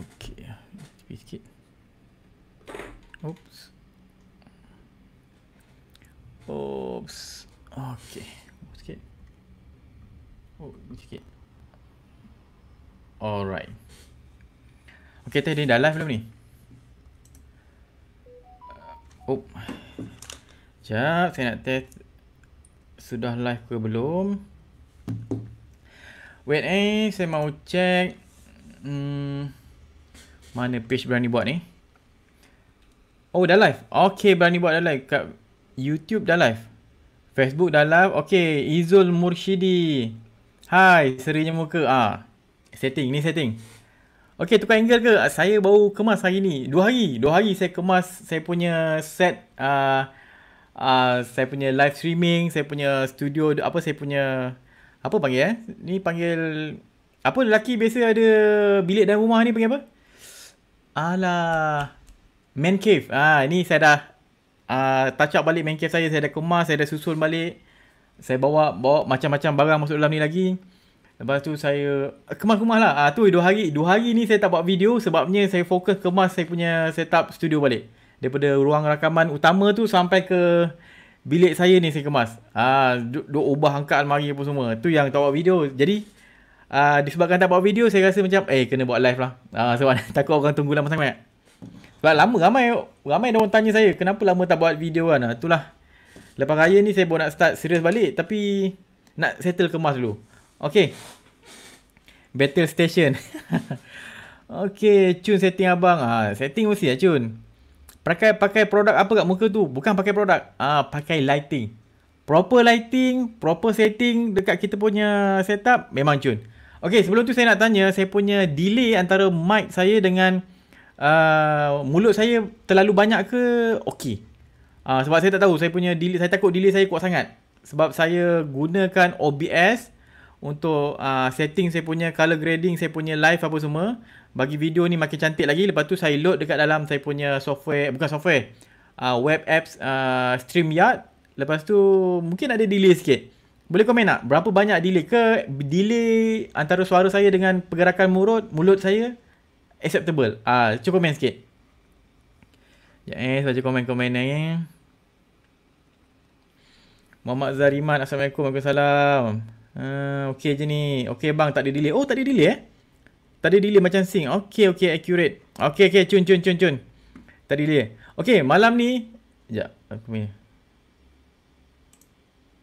Okey. Sikit-sikit. Ah, Oops. Oops. Okey. Sikit. Oh, sikit. Alright. Okey, tadi dah live belum ni? Oh. Uh, Jap, saya nak test sudah live ke belum. Wait, eh, saya mau check. Hmm. Mana page berani buat ni? Oh, dah live. Okay, berani buat dah live. Kat YouTube dah live. Facebook dah live. Okay, Izul Murshidi. Hai, serinya muka. Ah, Setting, ni setting. Okay, tukar angle ke? Saya baru kemas hari ni. Dua hari. Dua hari saya kemas saya punya set. Uh, uh, saya punya live streaming. Saya punya studio. Apa saya punya... Apa panggil eh? Ni panggil... Apa lelaki biasa ada bilik dan rumah ni panggil apa? Ala Man cave ah, Ini saya dah uh, ah, Touch up balik man cave saya Saya dah kemas Saya dah susun balik Saya bawa bawa Macam-macam barang masuk dalam ni lagi Lepas tu saya Kemas-kemas lah ah, Tu dua hari Dua hari ni saya tak buat video Sebabnya saya fokus kemas Saya punya setup studio balik Daripada ruang rakaman utama tu Sampai ke Bilik saya ni saya kemas ah, Duk ubah angkat almari apa semua Tu yang tak buat video Jadi uh, disebabkan tak buat video saya rasa macam eh kena buat live lah uh, sebab takut orang tunggu lama sangat sebab lama ramai ramai orang tanya saya kenapa lama tak buat video kan uh, itulah lepas raya ni saya baru nak start serius balik tapi nak settle kemas dulu Okay battle station Okay cun setting abang uh, setting mesti ya lah, cun pakai pakai produk apa kat muka tu bukan pakai produk ah uh, pakai lighting Proper lighting, proper setting dekat kita punya setup memang cun. Okay, sebelum tu saya nak tanya, saya punya delay antara mic saya dengan uh, mulut saya terlalu banyak ke okey? Uh, sebab saya tak tahu, saya punya delay, saya takut delay saya kuat sangat. Sebab saya gunakan OBS untuk uh, setting saya punya color grading, saya punya live apa semua. Bagi video ni makin cantik lagi, lepas tu saya load dekat dalam saya punya software, bukan software, uh, web apps uh, StreamYard. Lepas tu mungkin ada delay sikit. Boleh komen tak? Berapa banyak delay ke delay antara suara saya dengan pergerakan mulut mulut saya acceptable? Ah, uh, cuba komen sikit. Ya, eh, saja komen-komen ni. Eh. Muhammad Zariman, Assalamualaikum, Waalaikumsalam. Uh, ah, okay je ni. Okay bang, tak ada delay. Oh, tak ada delay eh? Tak ada delay macam sing. Okay, okay, accurate. Okay, okay, cun, cun, cun, cun. Tak ada delay. Okay, malam ni. Sekejap, aku punya.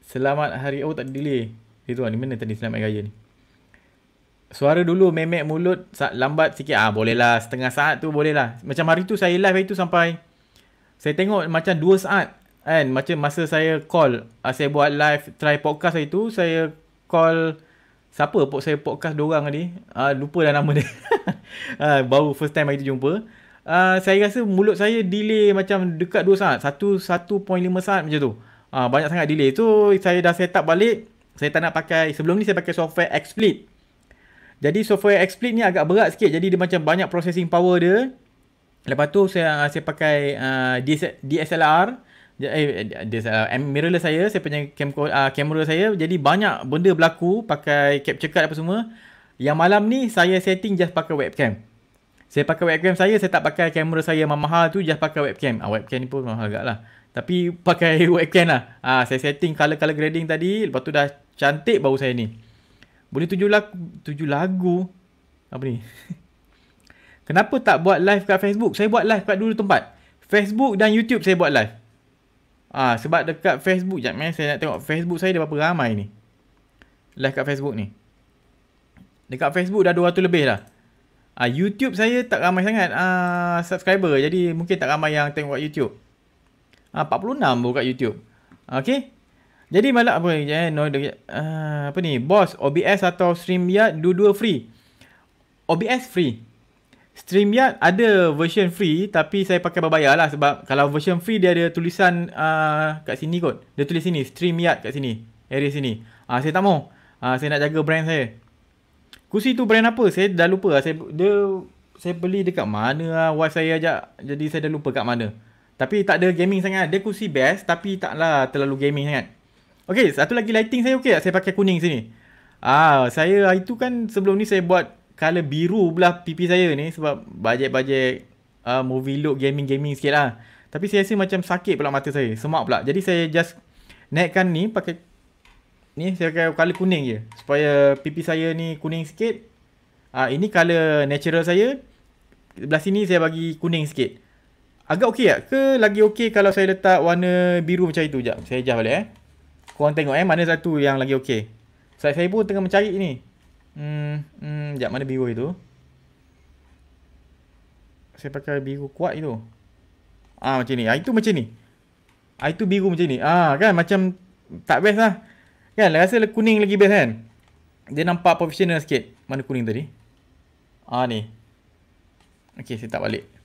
Selamat hari Oh tak delay Itu lah ni mana tadi Selamat Raya ni Suara dulu memek mulut Lambat sikit Ah boleh lah Setengah saat tu boleh lah Macam hari tu saya live hari tu sampai Saya tengok macam 2 saat Kan macam masa saya call ah, Saya buat live Try podcast hari tu Saya call Siapa pok saya podcast dorang ni Ah lupa dah nama dia ah, Baru first time hari tu jumpa Uh, saya rasa mulut saya delay macam dekat 2 saat 1.5 saat macam tu Ha, banyak sangat delay. So, saya dah set up balik. Saya tak nak pakai. Sebelum ni saya pakai software XSplit. Jadi, software XSplit ni agak berat sikit. Jadi, dia macam banyak processing power dia. Lepas tu, saya ah, saya pakai uh, ah, DSLR. Eh, DSLR. Mirrorless saya. Saya punya kamera uh, saya. Jadi, banyak benda berlaku. Pakai capture card apa semua. Yang malam ni, saya setting just pakai webcam. Saya pakai webcam saya. Saya tak pakai kamera saya mahal tu. Just pakai webcam. Uh, webcam ni pun mahal agak lah. Tapi pakai webcam lah. Ha, saya setting color-color grading tadi. Lepas tu dah cantik bau saya ni. Boleh tujuh lagu. Tujuh lagu. Apa ni? Kenapa tak buat live kat Facebook? Saya buat live kat dulu tempat. Facebook dan YouTube saya buat live. Ha, sebab dekat Facebook. Sekejap main eh, saya nak tengok Facebook saya dah berapa ramai ni. Live kat Facebook ni. Dekat Facebook dah 200 lebih dah. Ha, YouTube saya tak ramai sangat uh, subscriber. Jadi mungkin tak ramai yang tengok YouTube. Ha, 46 buka YouTube. Okay. Jadi malah apa ni? Eh, no, uh, apa ni? Boss, OBS atau StreamYard dua-dua free. OBS free. StreamYard ada version free tapi saya pakai berbayar lah sebab kalau version free dia ada tulisan uh, kat sini kot. Dia tulis sini, StreamYard kat sini. Area sini. Uh, saya tak mau. Uh, saya nak jaga brand saya. Kursi tu brand apa? Saya dah lupa lah. Saya, dia, saya beli dekat mana lah. Wife saya ajak. Jadi saya dah lupa kat mana. Tapi tak ada gaming sangat. Dia kursi best tapi taklah terlalu gaming sangat. Okey satu lagi lighting saya okey tak? Saya pakai kuning sini. Ah, saya itu kan sebelum ni saya buat color biru belah pipi saya ni sebab bajet-bajet uh, ah, movie look gaming-gaming sikit lah. Tapi saya rasa macam sakit pula mata saya. Semak pula. Jadi saya just naikkan ni pakai ni saya pakai color kuning je. Supaya pipi saya ni kuning sikit. Ah, uh, ini color natural saya. Belah sini saya bagi kuning sikit. Agak okey tak? Ke lagi okey kalau saya letak warna biru macam itu? Sekejap. Saya ejas balik eh. Korang tengok eh. Mana satu yang lagi okey. Saya, saya pun tengah mencari ni. Hmm. Hmm. Sekejap. Mana biru itu? Saya pakai biru kuat itu. Ah macam ni. Ha, itu macam ni. Ha, itu biru macam ni. Ah kan macam tak best lah. Kan rasa kuning lagi best kan. Dia nampak professional sikit. Mana kuning tadi? Ah ni. Okey, saya tak balik.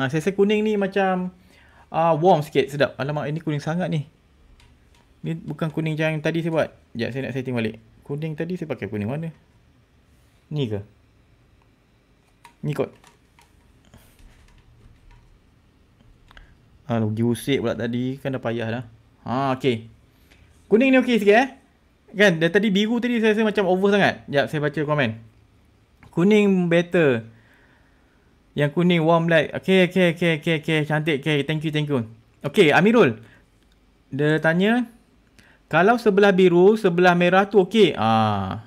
Ha, saya rasa kuning ni macam uh, warm sikit, sedap. Alamak, ini kuning sangat ni. Ni bukan kuning yang tadi saya buat. Sekejap, saya nak setting balik. Kuning tadi saya pakai kuning mana? Ni ke? Ni kot. Alu, diusik pula tadi. Kan dah payah dah. Ha, okey. Kuning ni okey sikit eh. Kan, dah tadi biru tadi saya rasa macam over sangat. Sekejap, saya baca komen. Kuning better. Kuning better. Yang kuning warm light. Okay, okay, okay, okay, okay. Cantik, okay. Thank you, thank you. Okay, Amirul. Dia tanya. Kalau sebelah biru, sebelah merah tu okay. Ah.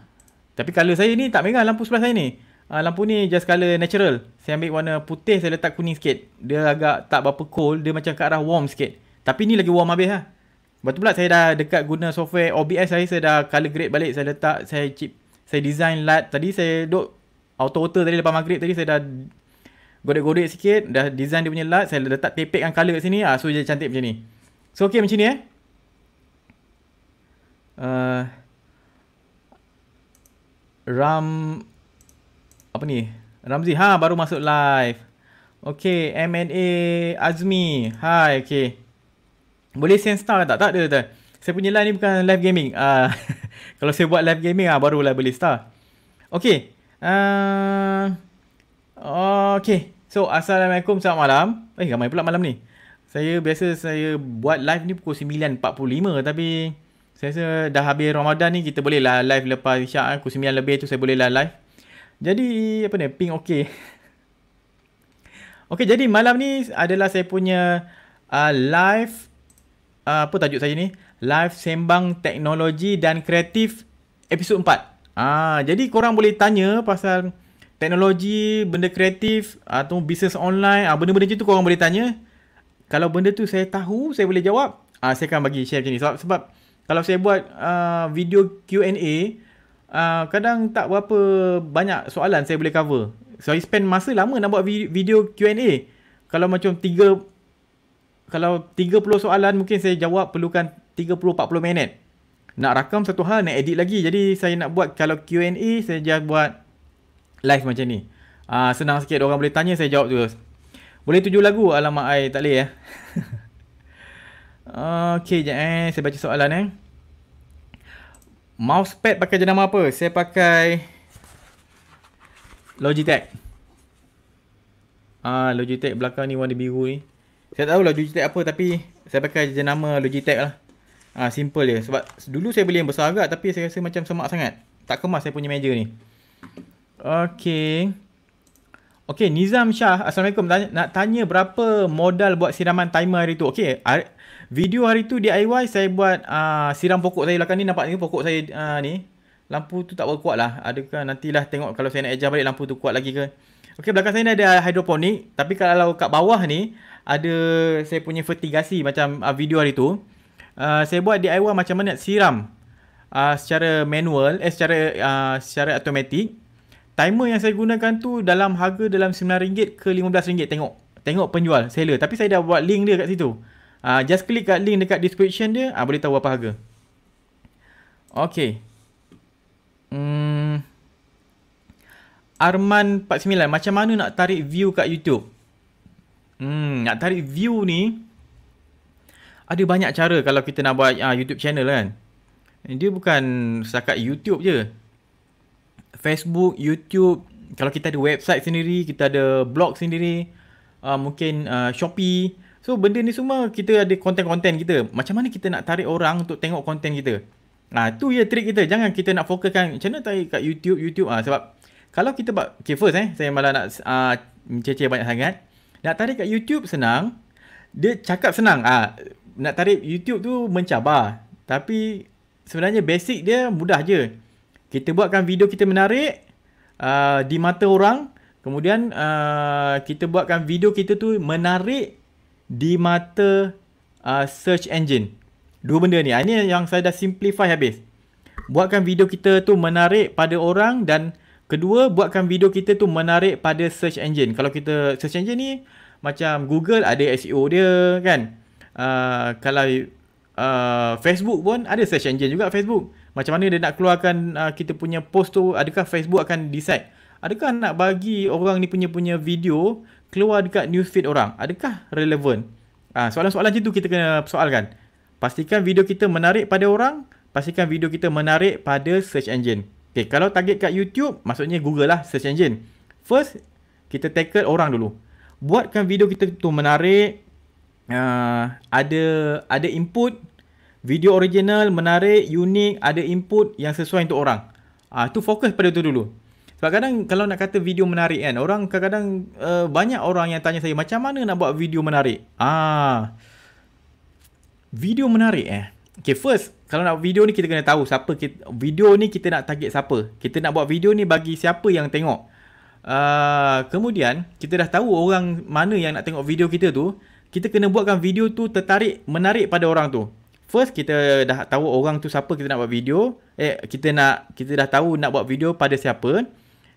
Tapi colour saya ni tak merah lampu sebelah saya ni. Ah, lampu ni just colour natural. Saya ambil warna putih, saya letak kuning sikit. Dia agak tak berapa cold. Dia macam ke arah warm sikit. Tapi ni lagi warm habis lah. Lepas tu pula saya dah dekat guna software OBS saya. Saya dah colour grade balik. Saya letak, saya chip. Saya design LUT. Tadi saya duduk auto-auto tadi lepas maghrib tadi saya dah godek-godek sikit dah design dia punya light saya letak tepekkan color kat sini ah so dia cantik macam ni so okey macam ni eh uh, ram apa ni ramzi ha baru masuk live Okay, mna azmi hi okay. boleh send star tak tak ada tak saya punya live ni bukan live gaming uh, kalau saya buat live gaming ah barulah boleh star okey uh, Okay. So, Assalamualaikum. Selamat malam. Eh, ramai pula malam ni. Saya biasa saya buat live ni pukul 9.45 tapi saya rasa dah habis Ramadan ni kita boleh lah live lepas Isyak kan. Pukul 9 lebih tu saya boleh lah live. Jadi, apa ni? Ping okay. okay, jadi malam ni adalah saya punya uh, live uh, apa tajuk saya ni? Live Sembang Teknologi dan Kreatif episod 4. Ah, jadi korang boleh tanya pasal teknologi, benda kreatif atau ah, bisnes online, ah benda-benda macam tu korang boleh tanya. Kalau benda tu saya tahu, saya boleh jawab, ah saya akan bagi share macam ni. Sebab, sebab kalau saya buat uh, video Q&A, uh, ah, kadang tak berapa banyak soalan saya boleh cover. So, I spend masa lama nak buat video Q&A. Kalau macam 3, kalau 30 soalan mungkin saya jawab perlukan 30-40 minit. Nak rakam satu hal, nak edit lagi. Jadi, saya nak buat kalau Q&A, saya just buat live macam ni. uh, senang sikit orang boleh tanya saya jawab terus. Boleh tujuh lagu alamat ai tak leh ya. Eh. Okey je eh saya baca soalan eh. Mousepad pakai jenama apa? Saya pakai Logitech. Ah Logitech belakang ni warna biru ni. Saya tak tahu lah Logitech apa tapi saya pakai jenama Logitech lah. Ah simple je sebab dulu saya beli yang besar agak tapi saya rasa macam semak sangat. Tak kemas saya punya meja ni. Okay, okay Nizam Shah. Assalamualaikum. Tanya, nak tanya berapa modal buat siraman timer hari tu? Okey, video hari tu DIY saya buat uh, siram pokok saya belakang ni. Nampak ni pokok saya uh, ni. Lampu tu tak berkuat lah. Adakah nantilah tengok kalau saya nak adjust balik lampu tu kuat lagi ke? Okay, belakang saya ni ada hidroponik. Tapi kalau kat bawah ni, ada saya punya fertigasi macam uh, video hari tu. Uh, saya buat DIY macam mana nak siram uh, secara manual, eh secara, uh, secara automatik timer yang saya gunakan tu dalam harga dalam RM9 ke RM15 tengok tengok penjual seller tapi saya dah buat link dia kat situ uh, just klik kat link dekat description dia uh, boleh tahu apa harga Okay hmm. Arman49 macam mana nak tarik view kat YouTube hmm, nak tarik view ni ada banyak cara kalau kita nak buat uh, YouTube channel kan dia bukan setakat YouTube je Facebook, YouTube, kalau kita ada website sendiri, kita ada blog sendiri, uh, mungkin uh, Shopee. So benda ni semua kita ada konten-konten kita. Macam mana kita nak tarik orang untuk tengok konten kita? Nah, tu ya trik kita. Jangan kita nak fokuskan macam mana tarik kat YouTube, YouTube ah sebab kalau kita buat okay, first eh, saya malah nak ah mencecer banyak sangat. Nak tarik kat YouTube senang. Dia cakap senang ah nak tarik YouTube tu mencabar. Tapi sebenarnya basic dia mudah je kita buatkan video kita menarik uh, di mata orang kemudian uh, kita buatkan video kita tu menarik di mata uh, search engine dua benda ni ah, ini yang saya dah simplify habis buatkan video kita tu menarik pada orang dan kedua buatkan video kita tu menarik pada search engine kalau kita search engine ni macam Google ada SEO dia kan uh, kalau uh, Facebook pun ada search engine juga Facebook macam mana dia nak keluarkan uh, kita punya post tu adakah Facebook akan decide adakah nak bagi orang ni punya punya video keluar dekat newsfeed orang adakah relevan uh, ah, soalan-soalan macam tu kita kena persoalkan pastikan video kita menarik pada orang pastikan video kita menarik pada search engine Okay, kalau target kat YouTube, maksudnya Google lah, search engine. First, kita tackle orang dulu. Buatkan video kita tu menarik, uh, ada ada input, video original, menarik, unik, ada input yang sesuai untuk orang. Ah, tu fokus pada tu dulu. Sebab kadang kalau nak kata video menarik kan, orang kadang-kadang uh, banyak orang yang tanya saya macam mana nak buat video menarik. Ah. Video menarik eh. Okay, first kalau nak video ni kita kena tahu siapa kita, video ni kita nak target siapa. Kita nak buat video ni bagi siapa yang tengok. Uh, kemudian kita dah tahu orang mana yang nak tengok video kita tu kita kena buatkan video tu tertarik menarik pada orang tu First kita dah tahu orang tu siapa kita nak buat video. Eh kita nak kita dah tahu nak buat video pada siapa.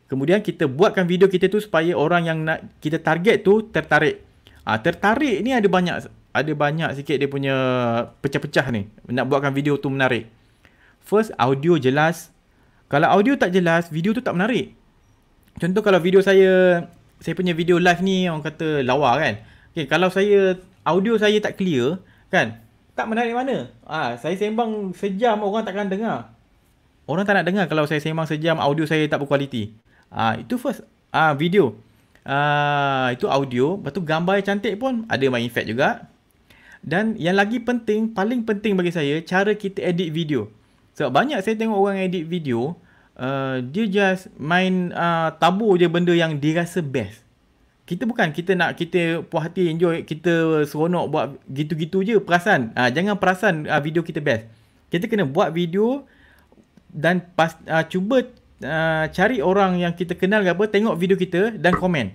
Kemudian kita buatkan video kita tu supaya orang yang nak kita target tu tertarik. Ah ha, tertarik ni ada banyak ada banyak sikit dia punya pecah-pecah ni nak buatkan video tu menarik. First audio jelas. Kalau audio tak jelas, video tu tak menarik. Contoh kalau video saya saya punya video live ni orang kata lawa kan. Okay, kalau saya audio saya tak clear kan tak menarik mana. Ah, ha, saya sembang sejam orang takkan dengar. Orang tak nak dengar kalau saya sembang sejam audio saya tak berkualiti. Ah, ha, itu first ah ha, video. Ah, ha, itu audio, lepas tu gambar cantik pun ada main effect juga. Dan yang lagi penting, paling penting bagi saya cara kita edit video. Sebab banyak saya tengok orang edit video, uh, dia just main uh, ah, tabur je benda yang dia rasa best kita bukan kita nak kita puas hati enjoy kita seronok buat gitu-gitu je perasan ha, jangan perasan ha, video kita best kita kena buat video dan pas, ha, cuba ha, cari orang yang kita kenal ke apa tengok video kita dan komen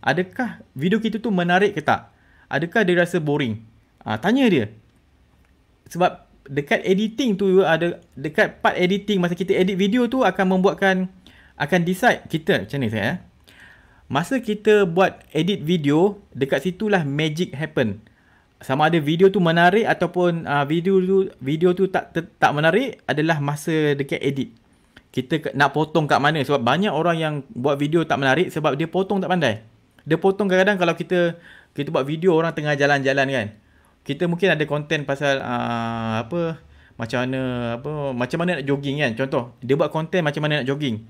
adakah video kita tu menarik ke tak adakah dia rasa boring ha, tanya dia sebab dekat editing tu ada dekat part editing masa kita edit video tu akan membuatkan akan decide kita macam ni saya eh? Masa kita buat edit video, dekat situlah magic happen. Sama ada video tu menarik ataupun uh, video tu video tu tak ter, tak menarik adalah masa dekat edit. Kita ke, nak potong kat mana sebab banyak orang yang buat video tak menarik sebab dia potong tak pandai. Dia potong kadang-kadang kalau kita kita buat video orang tengah jalan-jalan kan. Kita mungkin ada konten pasal uh, apa macam mana apa macam mana nak jogging kan contoh. Dia buat konten macam mana nak jogging.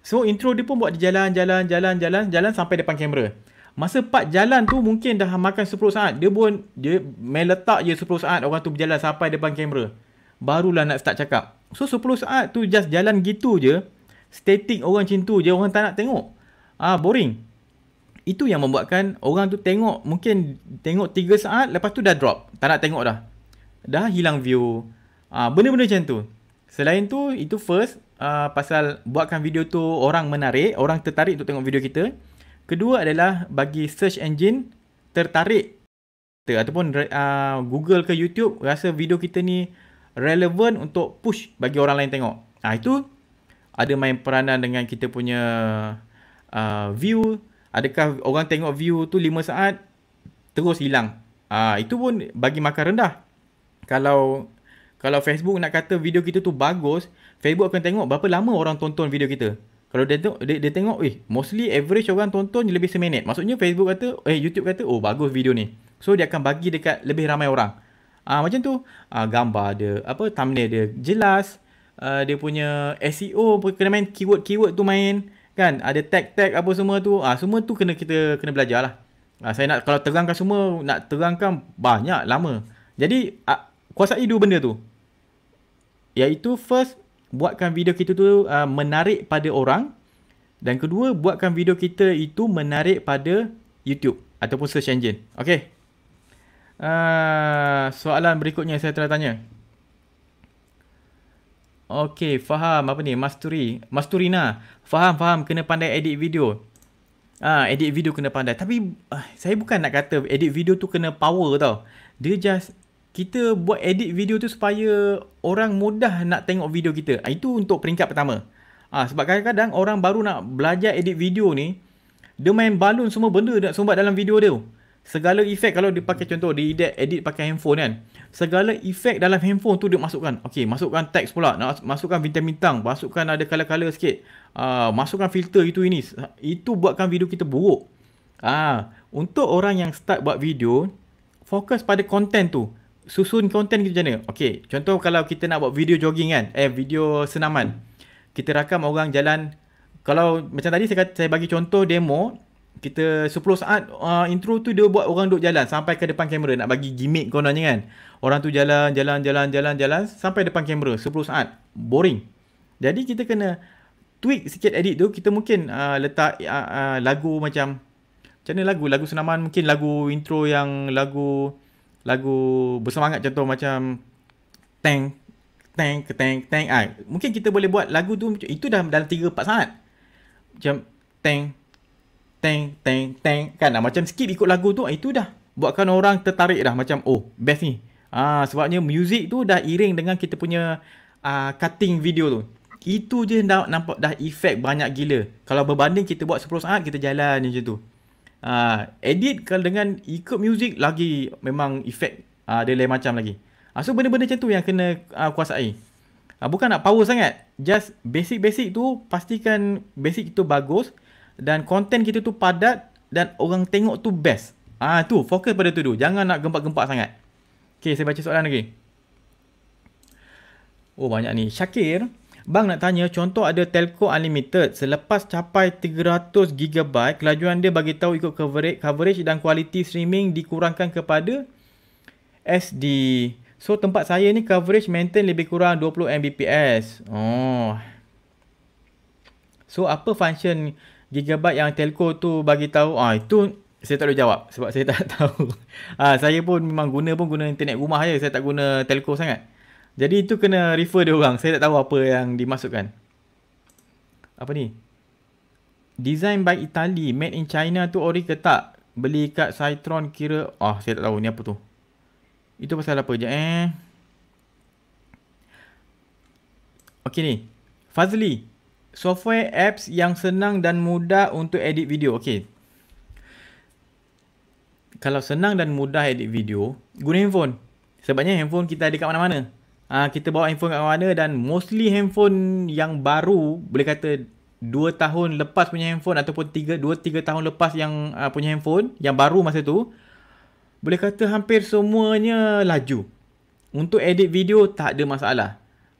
So intro dia pun buat dia jalan, jalan, jalan, jalan, jalan sampai depan kamera. Masa part jalan tu mungkin dah makan 10 saat. Dia pun dia meletak je 10 saat orang tu berjalan sampai depan kamera. Barulah nak start cakap. So 10 saat tu just jalan gitu je. Static orang macam tu je. Orang tak nak tengok. Ah boring. Itu yang membuatkan orang tu tengok mungkin tengok 3 saat lepas tu dah drop. Tak nak tengok dah. Dah hilang view. Ah benda-benda macam tu. Selain tu, itu first uh, pasal buatkan video tu orang menarik, orang tertarik untuk tengok video kita. Kedua adalah bagi search engine tertarik kita ataupun uh, Google ke YouTube rasa video kita ni relevant untuk push bagi orang lain tengok. Ah itu ada main peranan dengan kita punya uh, view. Adakah orang tengok view tu 5 saat terus hilang? Ah uh, itu pun bagi makan rendah. Kalau kalau Facebook nak kata video kita tu bagus, Facebook akan tengok berapa lama orang tonton video kita. Kalau dia tengok, dia, dia tengok, eh, mostly average orang tonton lebih seminit. Maksudnya Facebook kata, eh, YouTube kata, oh, bagus video ni. So, dia akan bagi dekat lebih ramai orang. ha, macam tu, ha, gambar dia, apa, thumbnail dia jelas. Uh, dia punya SEO kena main keyword-keyword tu main kan ada tag-tag apa semua tu ah semua tu kena kita kena belajar lah uh, saya nak kalau terangkan semua nak terangkan banyak lama jadi uh, kuasai dua benda tu iaitu first buatkan video kita tu uh, menarik pada orang dan kedua buatkan video kita itu menarik pada YouTube ataupun search engine. Okey. Uh, soalan berikutnya saya telah tanya. Okey, faham apa ni? Masturi, Masturina. Faham, faham kena pandai edit video. Ah, uh, edit video kena pandai. Tapi uh, saya bukan nak kata edit video tu kena power tau. Dia just kita buat edit video tu supaya orang mudah nak tengok video kita. Ah, itu untuk peringkat pertama. ha, sebab kadang-kadang orang baru nak belajar edit video ni, dia main balun semua benda nak sumbat dalam video dia. Segala efek kalau dia pakai contoh dia edit, edit pakai handphone kan. Segala efek dalam handphone tu dia masukkan. Okey, masukkan teks pula, nak masukkan bintang-bintang, masukkan ada kala-kala sikit. Ah masukkan filter itu ini. Itu buatkan video kita buruk. ha, untuk orang yang start buat video, fokus pada konten tu susun konten kita macam mana? Okay, contoh kalau kita nak buat video jogging kan, eh video senaman. Kita rakam orang jalan, kalau macam tadi saya, kata, saya bagi contoh demo, kita 10 saat uh, intro tu dia buat orang duduk jalan sampai ke depan kamera nak bagi gimmick kononnya kan. Orang tu jalan, jalan, jalan, jalan, jalan sampai depan kamera 10 saat. Boring. Jadi kita kena tweak sikit edit tu, kita mungkin uh, letak uh, uh, lagu macam, macam mana lagu? Lagu senaman mungkin lagu intro yang lagu lagu bersemangat contoh macam tank tank ke tank tank ah mungkin kita boleh buat lagu tu itu dah dalam 3 4 saat macam tank tank tank tank kan ah, macam skip ikut lagu tu ah, itu dah buatkan orang tertarik dah macam oh best ni ah sebabnya music tu dah iring dengan kita punya ah, cutting video tu itu je dah nampak dah efek banyak gila kalau berbanding kita buat 10 saat kita jalan je tu uh, edit kalau dengan ikut music lagi memang efek uh, ah, dia lain macam lagi uh, so benda-benda macam tu yang kena uh, kuasai uh, bukan nak power sangat just basic-basic tu pastikan basic itu bagus dan content kita tu padat dan orang tengok tu best Ah uh, tu fokus pada tu dulu jangan nak gempak-gempak sangat okay saya baca soalan lagi oh banyak ni Shakir. Bang nak tanya contoh ada Telco Unlimited selepas capai 300 GB kelajuan dia bagi tahu ikut coverage coverage dan kualiti streaming dikurangkan kepada SD. So tempat saya ni coverage maintain lebih kurang 20 Mbps. Oh. So apa function gigabyte yang telco tu bagi tahu? Ah itu saya tak boleh jawab sebab saya tak tahu. ah saya pun memang guna pun guna internet rumah je, saya tak guna telco sangat. Jadi itu kena refer dia orang. Saya tak tahu apa yang dimasukkan. Apa ni? Design by Italy. Made in China tu ori ke tak? Beli kat Citron kira. Ah, saya tak tahu ni apa tu. Itu pasal apa je eh. Okay ni. Fazli. Software apps yang senang dan mudah untuk edit video. Okay. Kalau senang dan mudah edit video, guna handphone. Sebabnya handphone kita ada kat mana-mana uh, kita bawa handphone kat mana dan mostly handphone yang baru boleh kata 2 tahun lepas punya handphone ataupun 3 2-3 tahun lepas yang uh, punya handphone yang baru masa tu boleh kata hampir semuanya laju untuk edit video tak ada masalah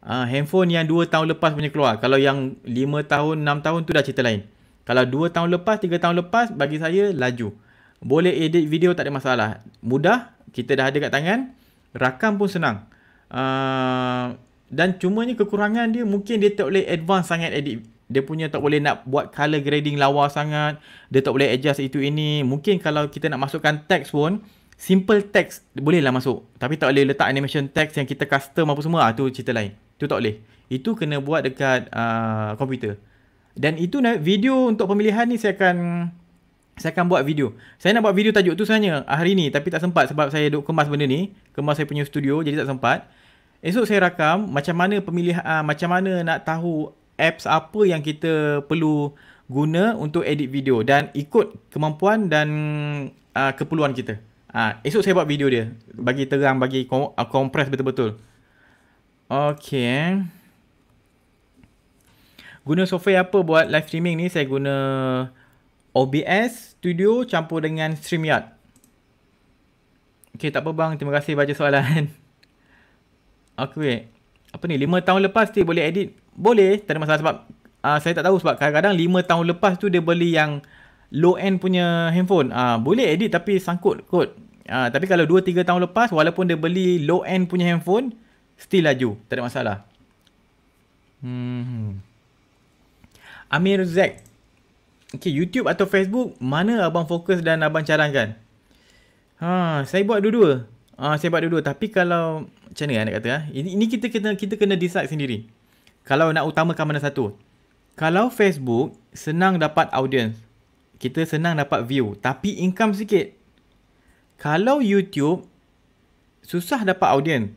uh, handphone yang 2 tahun lepas punya keluar kalau yang 5 tahun 6 tahun tu dah cerita lain kalau 2 tahun lepas 3 tahun lepas bagi saya laju boleh edit video tak ada masalah mudah kita dah ada kat tangan rakam pun senang Ah, dan cuma cumanya kekurangan dia mungkin dia tak boleh advance sangat edit dia punya tak boleh nak buat color grading lawa sangat dia tak boleh adjust itu ini mungkin kalau kita nak masukkan text pun simple text bolehlah masuk tapi tak boleh letak animation text yang kita custom apa semua ah cerita lain tu tak boleh itu kena buat dekat uh, komputer dan itu nak video untuk pemilihan ni saya akan saya akan buat video. Saya nak buat video tajuk tu sebenarnya hari ni tapi tak sempat sebab saya duk kemas benda ni. Kemas saya punya studio jadi tak sempat. Esok saya rakam macam mana pemilihan, ah, macam mana nak tahu apps apa yang kita perlu guna untuk edit video dan ikut kemampuan dan uh, keperluan kita. Uh, esok saya buat video dia. Bagi terang, bagi kom- uh, kompres betul-betul. Okay. Guna software apa buat live streaming ni? Saya guna OBS Studio campur dengan StreamYard. Okay, tak apa bang. Terima kasih baca soalan. Okay. Apa ni? 5 tahun lepas dia boleh edit? Boleh. Tak ada masalah sebab uh, saya tak tahu sebab kadang-kadang 5 tahun lepas tu dia beli yang low end punya handphone. Uh, boleh edit tapi sangkut kot. Uh, tapi kalau 2-3 tahun lepas walaupun dia beli low end punya handphone still laju. Tak ada masalah. Hmm. Amir Zack. Okay, YouTube atau Facebook, mana abang fokus dan abang carangkan? Ha, saya buat dua-dua. Ah uh, sembat dua-dua tapi kalau macam mana nak kan kata ah ini, ini kita kena kita kena decide sendiri. Kalau nak utamakan mana satu. Kalau Facebook senang dapat audience. Kita senang dapat view tapi income sikit. Kalau YouTube susah dapat audience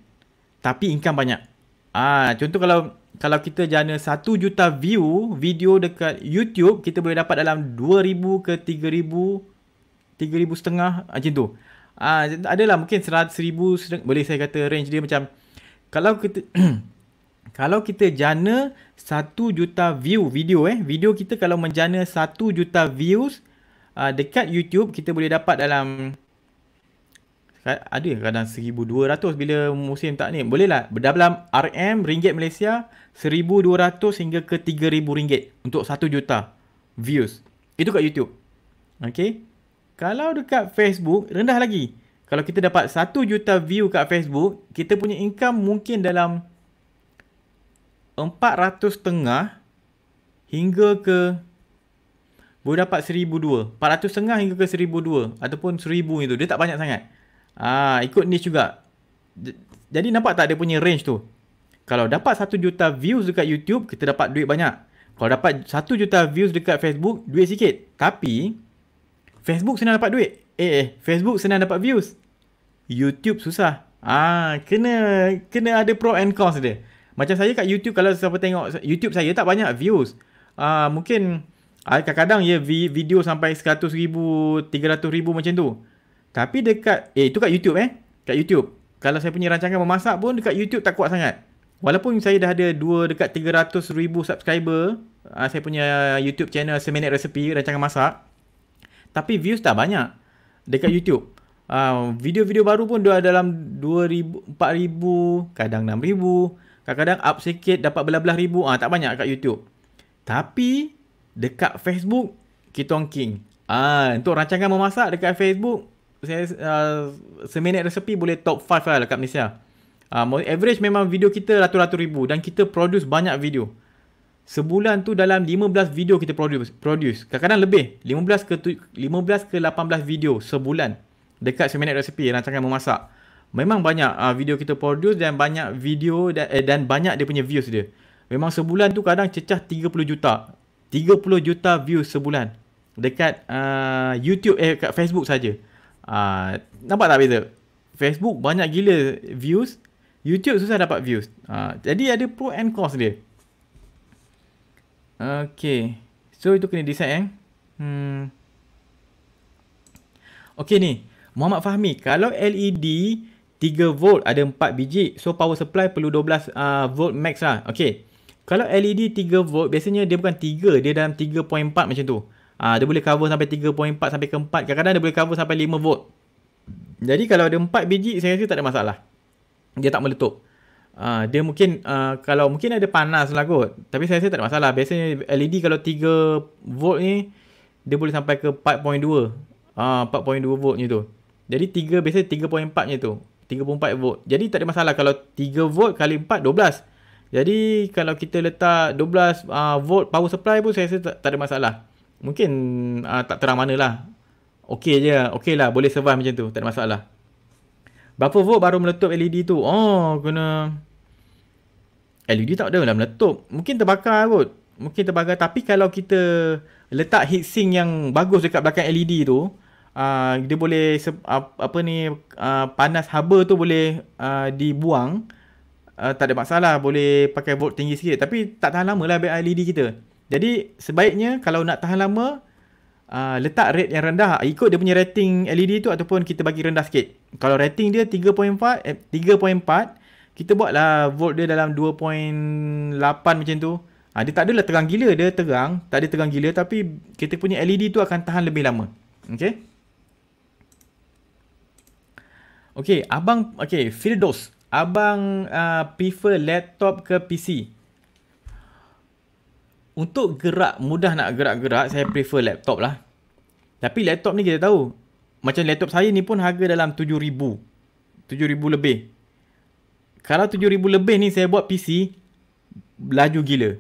tapi income banyak. Ah contoh kalau kalau kita jana 1 juta view video dekat YouTube kita boleh dapat dalam 2000 ke 3000 3000 setengah ah, macam tu. Ah, adalah mungkin 100,000 sedang, boleh saya kata range dia macam kalau kita kalau kita jana satu juta view video eh, video kita kalau menjana satu juta views uh, dekat YouTube kita boleh dapat dalam ada yang kadang ratus bila musim tak ni. bolehlah lah. RM ringgit Malaysia seribu dua ratus hingga ke tiga ribu ringgit untuk satu juta views. Itu kat YouTube. Okay. Kalau dekat Facebook, rendah lagi. Kalau kita dapat 1 juta view kat Facebook, kita punya income mungkin dalam 400 tengah hingga ke boleh dapat 1002. 400 tengah hingga ke 1002 ataupun 1000 itu. Dia tak banyak sangat. Ah, ikut niche juga. Jadi nampak tak dia punya range tu? Kalau dapat 1 juta views dekat YouTube, kita dapat duit banyak. Kalau dapat 1 juta views dekat Facebook, duit sikit. Tapi, Facebook senang dapat duit. Eh, eh, Facebook senang dapat views. YouTube susah. Ah, kena kena ada pro and cons dia. Macam saya kat YouTube kalau siapa tengok YouTube saya tak banyak views. Ah, mungkin ah, kadang-kadang ya video sampai 100,000, 300,000 macam tu. Tapi dekat eh itu kat YouTube eh. Kat YouTube. Kalau saya punya rancangan memasak pun dekat YouTube tak kuat sangat. Walaupun saya dah ada 2 dekat 300,000 subscriber, ah, saya punya YouTube channel Seminit Resepi rancangan masak tapi views tak banyak dekat YouTube. Uh, video-video baru pun dia dalam 2000 4000 kadang 6000 kadang-kadang up sikit dapat belah-belah ribu ah uh, tak banyak dekat YouTube tapi dekat Facebook kitong king ah uh, untuk rancangan memasak dekat Facebook saya uh, seminit resepi boleh top 5 lah dekat Malaysia ah uh, average memang video kita ratus-ratus ribu dan kita produce banyak video sebulan tu dalam 15 video kita produce produce kadang-kadang lebih 15 ke 15 ke 18 video sebulan dekat seminit resepi rancangan memasak memang banyak uh, video kita produce dan banyak video dan, eh, dan banyak dia punya views dia memang sebulan tu kadang cecah 30 juta 30 juta views sebulan dekat uh, YouTube eh kat Facebook saja uh, nampak tak beza Facebook banyak gila views YouTube susah dapat views uh, jadi ada pro and cons dia Okay. So, itu kena decide eh. Hmm. Okay ni. Muhammad Fahmi. Kalau LED 3 volt ada 4 biji. So, power supply perlu 12 uh, volt max lah. Okay. Kalau LED 3 volt, biasanya dia bukan 3. Dia dalam 3.4 macam tu. Uh, dia boleh cover sampai 3.4 sampai ke 4. Kadang-kadang dia boleh cover sampai 5 volt. Jadi, kalau ada 4 biji, saya rasa tak ada masalah. Dia tak meletup. Uh, dia mungkin uh, kalau mungkin ada panas lah kot tapi saya rasa tak ada masalah biasanya LED kalau 3 volt ni dia boleh sampai ke 4.2 uh, 4.2 volt ni tu jadi 3 biasanya 3.4 ni tu 3.4 volt jadi tak ada masalah kalau 3 volt kali 4 12 jadi kalau kita letak 12 uh, ah, volt power supply pun saya rasa tak, tak ada masalah mungkin uh, tak terang lah. okey je okey lah boleh survive macam tu tak ada masalah Berapa volt baru meletup LED tu? Oh, kena... LED tak ada lah meletup. Mungkin terbakar kot. Mungkin terbakar. Tapi kalau kita letak heatsink yang bagus dekat belakang LED tu, uh, dia boleh, apa ni, uh, panas haba tu boleh uh, dibuang. Uh, tak ada masalah. Boleh pakai volt tinggi sikit. Tapi tak tahan lama lah LED kita. Jadi sebaiknya kalau nak tahan lama, uh, letak rate yang rendah ah, ikut dia punya rating LED tu ataupun kita bagi rendah sikit. Kalau rating dia 3.4 eh, 3.4 kita buatlah volt dia dalam 2.8 macam tu. Ha, dia tak adalah terang gila dia terang, tak ada terang gila tapi kita punya LED tu akan tahan lebih lama. Okey. Okey, abang okey, Firdos, abang uh, prefer laptop ke PC? untuk gerak mudah nak gerak-gerak saya prefer laptop lah tapi laptop ni kita tahu macam laptop saya ni pun harga dalam 7000 7000 lebih kalau 7000 lebih ni saya buat PC laju gila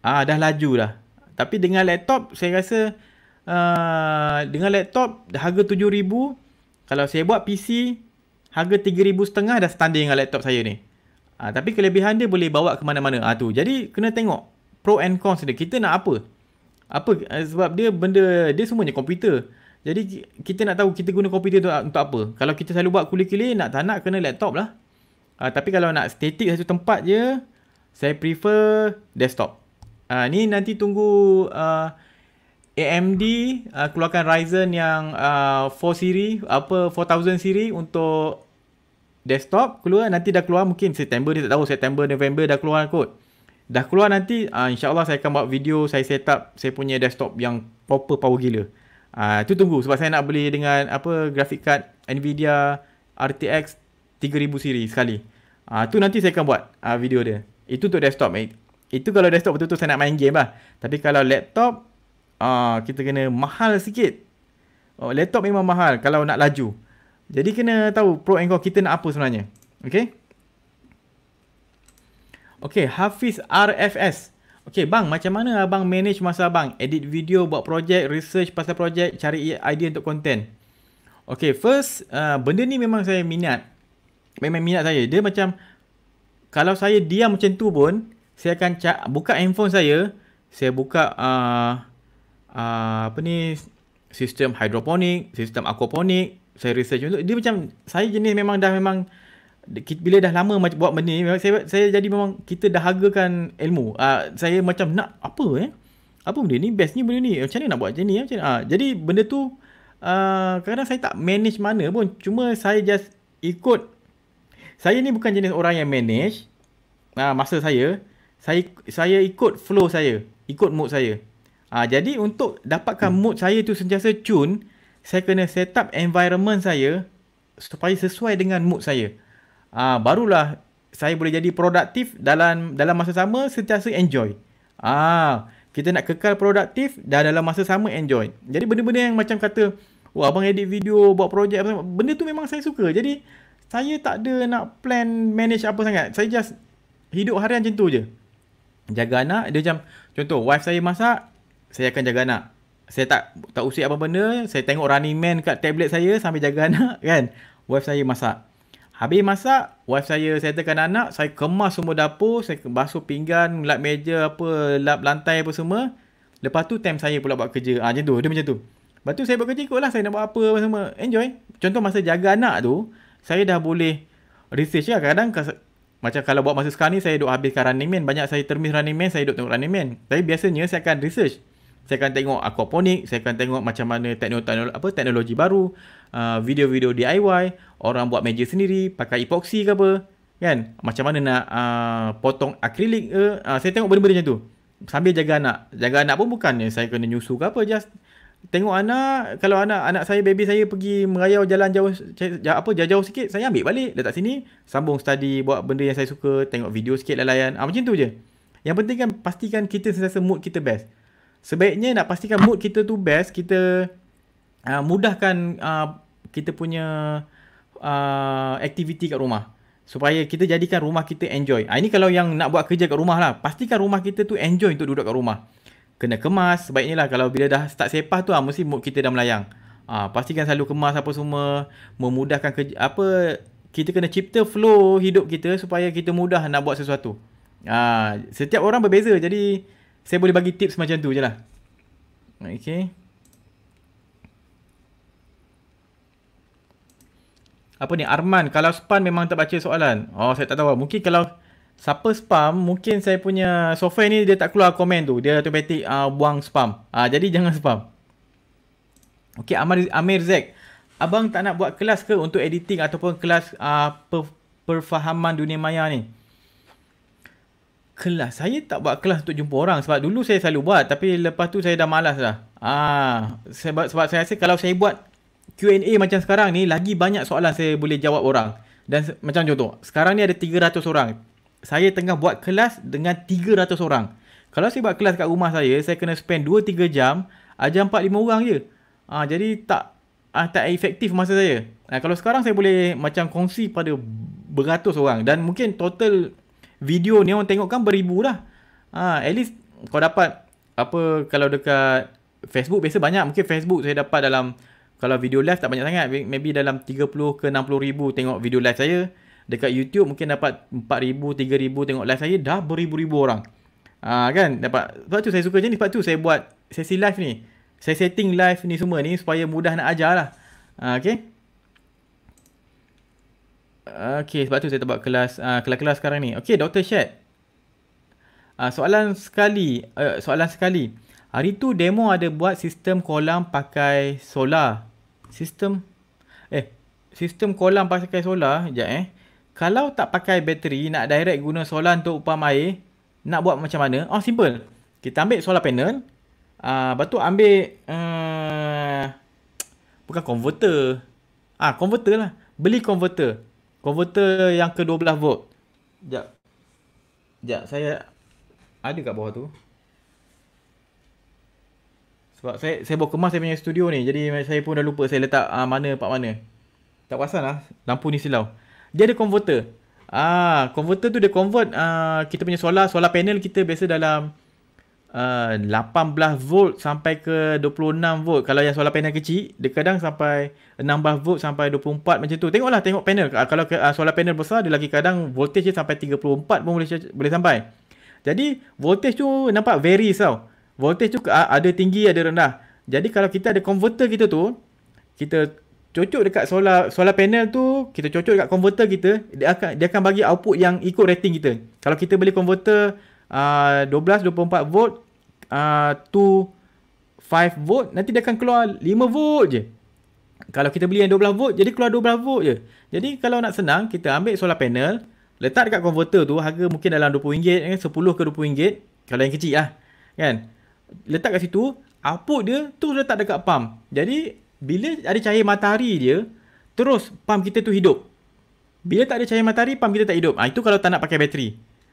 ah dah laju dah tapi dengan laptop saya rasa uh, dengan laptop harga 7000 kalau saya buat PC harga 3000 setengah dah standard dengan laptop saya ni ah tapi kelebihan dia boleh bawa ke mana-mana ah tu jadi kena tengok pro and cons dia. Kita nak apa? Apa eh, sebab dia benda dia semuanya komputer. Jadi kita nak tahu kita guna komputer tu untuk apa. Kalau kita selalu buat kulit-kulit nak tak nak kena laptop lah. Uh, tapi kalau nak statik satu tempat je saya prefer desktop. Uh, ni nanti tunggu uh, ah, AMD uh, keluarkan Ryzen yang uh, 4 series apa 4000 series untuk desktop keluar nanti dah keluar mungkin September ni tak tahu September November dah keluar kot. Dah keluar nanti uh, InsyaAllah saya akan buat video Saya set up Saya punya desktop yang Proper power gila Itu ah, uh, tunggu Sebab saya nak beli dengan Apa Grafik card Nvidia RTX 3000 series sekali Itu ah, uh, nanti saya akan buat uh, Video dia Itu untuk desktop eh. Itu kalau desktop betul-betul Saya nak main game lah Tapi kalau laptop uh, Kita kena mahal sikit oh, Laptop memang mahal Kalau nak laju Jadi kena tahu Pro and con kita nak apa sebenarnya Okay Okay, Hafiz RFS. Okay, bang, macam mana abang manage masa abang? Edit video, buat projek, research pasal projek, cari idea untuk konten. Okay, first, uh, benda ni memang saya minat. Memang minat saya. Dia macam, kalau saya diam macam tu pun, saya akan ca- buka handphone saya, saya buka, uh, uh, apa ni, sistem hidroponik, sistem aquaponik, saya research untuk dia macam saya jenis memang dah memang bila dah lama macam buat benda ni saya saya jadi memang kita dah hargakan ilmu uh, saya macam nak apa eh apa benda ni bestnya benda ni macam mana nak buat macam ni macam ni? Uh, jadi benda tu uh, ah, kadang saya tak manage mana pun cuma saya just ikut saya ni bukan jenis orang yang manage uh, masa saya saya saya ikut flow saya ikut mood saya uh, jadi untuk dapatkan hmm. mood saya tu sentiasa tune saya kena set up environment saya supaya sesuai dengan mood saya Ah ha, barulah saya boleh jadi produktif dalam dalam masa sama sentiasa enjoy. Ah ha, kita nak kekal produktif dan dalam masa sama enjoy. Jadi benda-benda yang macam kata, "Wah, abang edit video, buat projek apa, apa Benda tu memang saya suka. Jadi saya tak ada nak plan manage apa sangat. Saya just hidup harian macam tu je. Jaga anak, dia macam contoh wife saya masak, saya akan jaga anak. Saya tak tak usik apa benda, saya tengok running man kat tablet saya sambil jaga anak kan. Wife saya masak. Habis masak, wife saya settlekan anak, saya kemas semua dapur, saya basuh pinggan, lap meja apa, lap lantai apa semua. Lepas tu time saya pula buat kerja. Ah ha, macam tu, dia macam tu. Lepas tu saya buat kerja ikutlah, saya nak buat apa, apa semua. Enjoy. Contoh masa jaga anak tu, saya dah boleh research lah. Kadang-kadang macam kalau buat masa sekarang ni, saya duduk habiskan running man. Banyak saya termis running man, saya duduk tengok running man. Tapi biasanya saya akan research. Saya akan tengok aquaponik, saya akan tengok macam mana teknologi, apa, teknologi baru. Uh, video-video uh, DIY, orang buat meja sendiri, pakai epoxy ke apa, kan? Macam mana nak uh, potong akrilik ke? Uh, saya tengok benda-benda macam tu. Sambil jaga anak. Jaga anak pun bukan saya kena nyusu ke apa, just tengok anak, kalau anak anak saya, baby saya pergi merayau jalan jauh, jauh apa, jauh, jauh sikit, saya ambil balik, letak sini, sambung study, buat benda yang saya suka, tengok video sikit lah layan. Uh, macam tu je. Yang penting kan pastikan kita sentiasa mood kita best. Sebaiknya nak pastikan mood kita tu best, kita Ah, mudahkan uh, kita punya uh, ah, aktiviti kat rumah supaya kita jadikan rumah kita enjoy. Ah ini kalau yang nak buat kerja kat rumah lah, pastikan rumah kita tu enjoy untuk duduk kat rumah. Kena kemas, sebaiknya lah kalau bila dah start sepah tu ah mesti mood kita dah melayang. Ah pastikan selalu kemas apa semua, memudahkan kerja apa kita kena cipta flow hidup kita supaya kita mudah nak buat sesuatu. Ah setiap orang berbeza jadi saya boleh bagi tips macam tu je lah. Okay. apa ni Arman kalau spam memang tak baca soalan. Oh saya tak tahu mungkin kalau siapa spam mungkin saya punya software ni dia tak keluar komen tu. Dia automatik uh, ah, buang spam. uh, jadi jangan spam. Okey Amir Amir Zek. Abang tak nak buat kelas ke untuk editing ataupun kelas uh, ah, per, perfahaman dunia maya ni? Kelas. Saya tak buat kelas untuk jumpa orang sebab dulu saya selalu buat tapi lepas tu saya dah malas lah. Ah, sebab, sebab saya rasa kalau saya buat Q&A macam sekarang ni lagi banyak soalan saya boleh jawab orang. Dan macam contoh, sekarang ni ada 300 orang. Saya tengah buat kelas dengan 300 orang. Kalau saya buat kelas kat rumah saya, saya kena spend 2-3 jam, ajar 4-5 orang je. Ha, jadi tak ha, tak efektif masa saya. Ha, kalau sekarang saya boleh macam kongsi pada beratus orang. Dan mungkin total video ni orang tengok kan beribu lah. Ha, at least kau dapat apa kalau dekat Facebook biasa banyak. Mungkin Facebook saya dapat dalam kalau video live tak banyak sangat maybe dalam 30 ke 60 ribu tengok video live saya dekat YouTube mungkin dapat 4 ribu 3 ribu tengok live saya dah beribu-ribu orang Ah kan dapat sebab tu saya suka jenis sebab tu saya buat sesi live ni saya setting live ni semua ni supaya mudah nak ajar lah ah, okay ah, Okay, sebab tu saya buat kelas uh, kelas-kelas sekarang ni. Okay, Dr. Syed. Uh, soalan sekali. Uh, soalan sekali. Hari tu demo ada buat sistem kolam pakai solar sistem eh sistem kolam pakai solar jap eh kalau tak pakai bateri nak direct guna solar untuk upam air nak buat macam mana oh simple kita ambil solar panel ah uh, batu ambil uh, bukan converter ah converter lah beli converter converter yang ke 12 volt jap jap saya ada kat bawah tu sebab saya saya bawa kemas saya punya studio ni. Jadi saya pun dah lupa saya letak uh, mana part mana. Tak perasan lah. Lampu ni silau. Dia ada converter. Ah, Converter tu dia convert uh, kita punya solar. Solar panel kita biasa dalam uh, ah, 18 volt sampai ke 26 volt. Kalau yang solar panel kecil, dia kadang sampai 16 volt sampai 24 macam tu. Tengoklah tengok panel. Uh, kalau uh, solar panel besar, dia lagi kadang voltage dia sampai 34 pun boleh, boleh sampai. Jadi voltage tu nampak varies tau voltage tu ada tinggi ada rendah. Jadi kalau kita ada converter kita tu, kita cocok dekat solar solar panel tu, kita cocok dekat converter kita, dia akan dia akan bagi output yang ikut rating kita. Kalau kita beli converter uh, 12 24 volt uh, to 5 volt, nanti dia akan keluar 5 volt je. Kalau kita beli yang 12 volt, jadi keluar 12 volt je. Jadi kalau nak senang, kita ambil solar panel, letak dekat converter tu harga mungkin dalam RM20 kan, 10 ke RM20 kalau yang kecil lah. Kan? letak kat situ, output dia terus letak dekat pump. Jadi bila ada cahaya matahari dia, terus pump kita tu hidup. Bila tak ada cahaya matahari, pump kita tak hidup. Ah ha, itu kalau tak nak pakai bateri.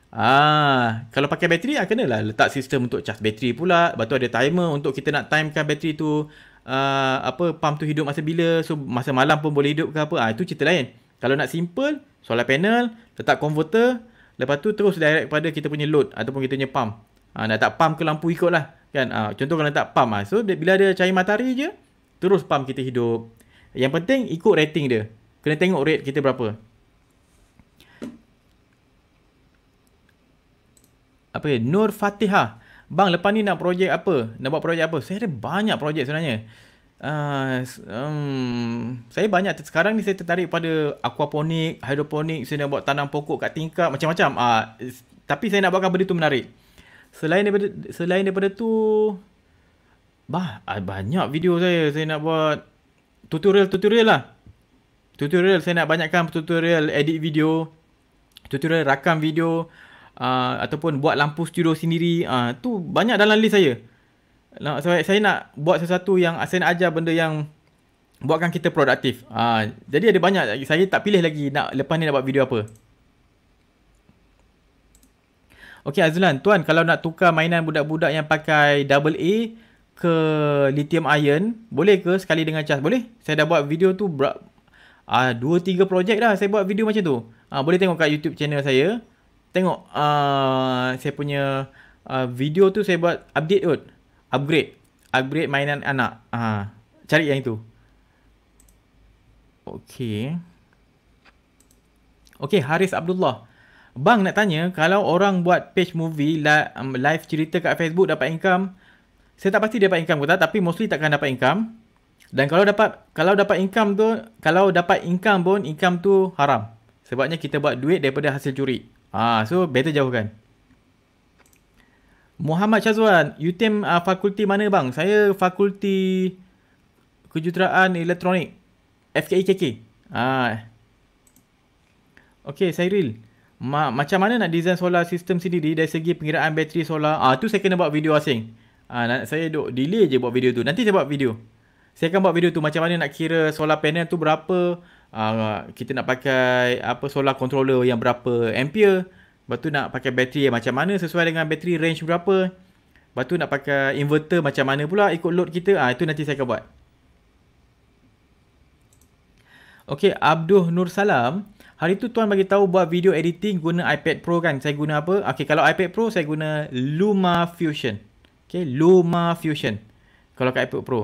Ah, kalau pakai bateri ah kenalah letak sistem untuk charge bateri pula. Lepas tu ada timer untuk kita nak timekan bateri tu uh, apa pump tu hidup masa bila. So masa malam pun boleh hidup ke apa. ha, itu cerita lain. Kalau nak simple, solar panel, letak converter, lepas tu terus direct pada kita punya load ataupun kita punya pump. Ah ha, nak tak pump ke lampu lah. Kan ha, contoh kalau tak pump ah. So bila ada cahaya matahari je terus pump kita hidup. Yang penting ikut rating dia. Kena tengok rate kita berapa. Apa ya? Nur Fatihah. Bang, lepas ni nak projek apa? Nak buat projek apa? Saya ada banyak projek sebenarnya. Uh, um, saya banyak. Sekarang ni saya tertarik pada aquaponik, hidroponik. Saya nak buat tanam pokok kat tingkap. Macam-macam. Uh, tapi saya nak buatkan benda tu menarik selain daripada selain daripada tu bah ah, banyak video saya saya nak buat tutorial tutorial lah tutorial saya nak banyakkan tutorial edit video tutorial rakam video uh, ataupun buat lampu studio sendiri uh, tu banyak dalam list saya nak saya, saya nak buat sesuatu yang saya nak ajar benda yang buatkan kita produktif uh, jadi ada banyak saya tak pilih lagi nak lepas ni nak buat video apa Okey Azlan, tuan kalau nak tukar mainan budak-budak yang pakai double A ke lithium ion, boleh ke sekali dengan charge? Boleh. Saya dah buat video tu ah uh, 2 projek dah saya buat video macam tu. Uh, boleh tengok kat YouTube channel saya. Tengok uh, saya punya uh, video tu saya buat update kot. Upgrade. Upgrade mainan anak. Uh, cari yang itu. Okey. Okey, Haris Abdullah. Bang nak tanya, kalau orang buat page movie, live, um, live cerita kat Facebook dapat income, saya tak pasti dapat income ke tapi mostly takkan dapat income. Dan kalau dapat kalau dapat income tu, kalau dapat income pun, income tu haram. Sebabnya kita buat duit daripada hasil curi. Ah, ha, so better jauhkan. Muhammad Syazwan, UTM uh, fakulti mana bang? Saya fakulti kejuruteraan elektronik. FKIKK. E ah. Ha. Okey, Cyril. Saya ma- macam mana nak design solar system sendiri dari segi pengiraan bateri solar. Ah tu saya kena buat video asing. Ah nak, saya duk delay je buat video tu. Nanti saya buat video. Saya akan buat video tu macam mana nak kira solar panel tu berapa. Ah kita nak pakai apa solar controller yang berapa ampere. Batu nak pakai bateri yang macam mana sesuai dengan bateri range berapa. Batu nak pakai inverter macam mana pula ikut load kita. Ah itu nanti saya akan buat. Okey, Abdul Nur Salam. Hari tu tuan bagi tahu buat video editing guna iPad Pro kan. Saya guna apa? Okey, kalau iPad Pro saya guna LumaFusion. Okey, LumaFusion. Kalau kat iPad Pro.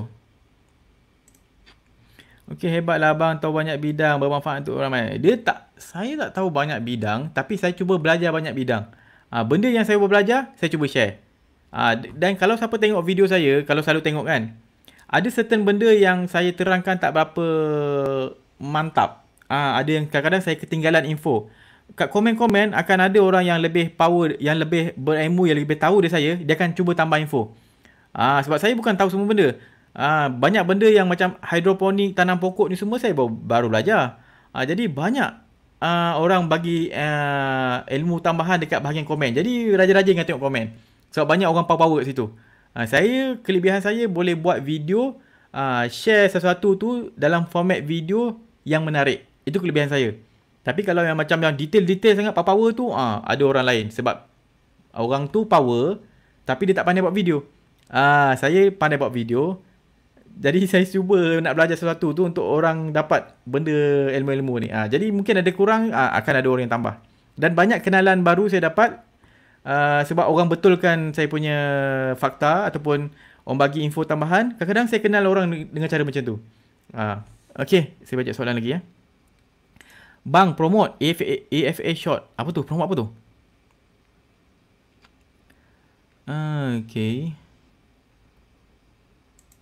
Okey, hebatlah abang tahu banyak bidang, bermanfaat untuk orang ramai. Dia tak saya tak tahu banyak bidang, tapi saya cuba belajar banyak bidang. Ah ha, benda yang saya belajar, saya cuba share. Ha, dan kalau siapa tengok video saya, kalau selalu tengok kan, ada certain benda yang saya terangkan tak berapa mantap. Ah ada yang kadang-kadang saya ketinggalan info. Kat komen-komen akan ada orang yang lebih power, yang lebih berilmu, yang lebih tahu dari saya, dia akan cuba tambah info. Ah sebab saya bukan tahu semua benda. Ah banyak benda yang macam hidroponik, tanam pokok ni semua saya baru, baru belajar. Ah jadi banyak ah orang bagi ah, ilmu tambahan dekat bahagian komen. Jadi rajin-rajin dengan tengok komen. Sebab banyak orang power-power kat situ. Ah saya kelebihan saya boleh buat video ah share sesuatu tu dalam format video yang menarik. Itu kelebihan saya. Tapi kalau yang macam yang detail-detail sangat power, power tu ah ha, ada orang lain sebab orang tu power tapi dia tak pandai buat video. Ah ha, saya pandai buat video. Jadi saya cuba nak belajar sesuatu tu untuk orang dapat benda ilmu-ilmu ni. Ah ha, jadi mungkin ada kurang ha, akan ada orang yang tambah. Dan banyak kenalan baru saya dapat Uh, sebab orang betulkan saya punya fakta ataupun orang bagi info tambahan kadang-kadang saya kenal orang dengan cara macam tu uh, ah, ok saya baca soalan lagi ya eh. Bang promote AFA, AFA short Apa tu? Promote apa tu? Okay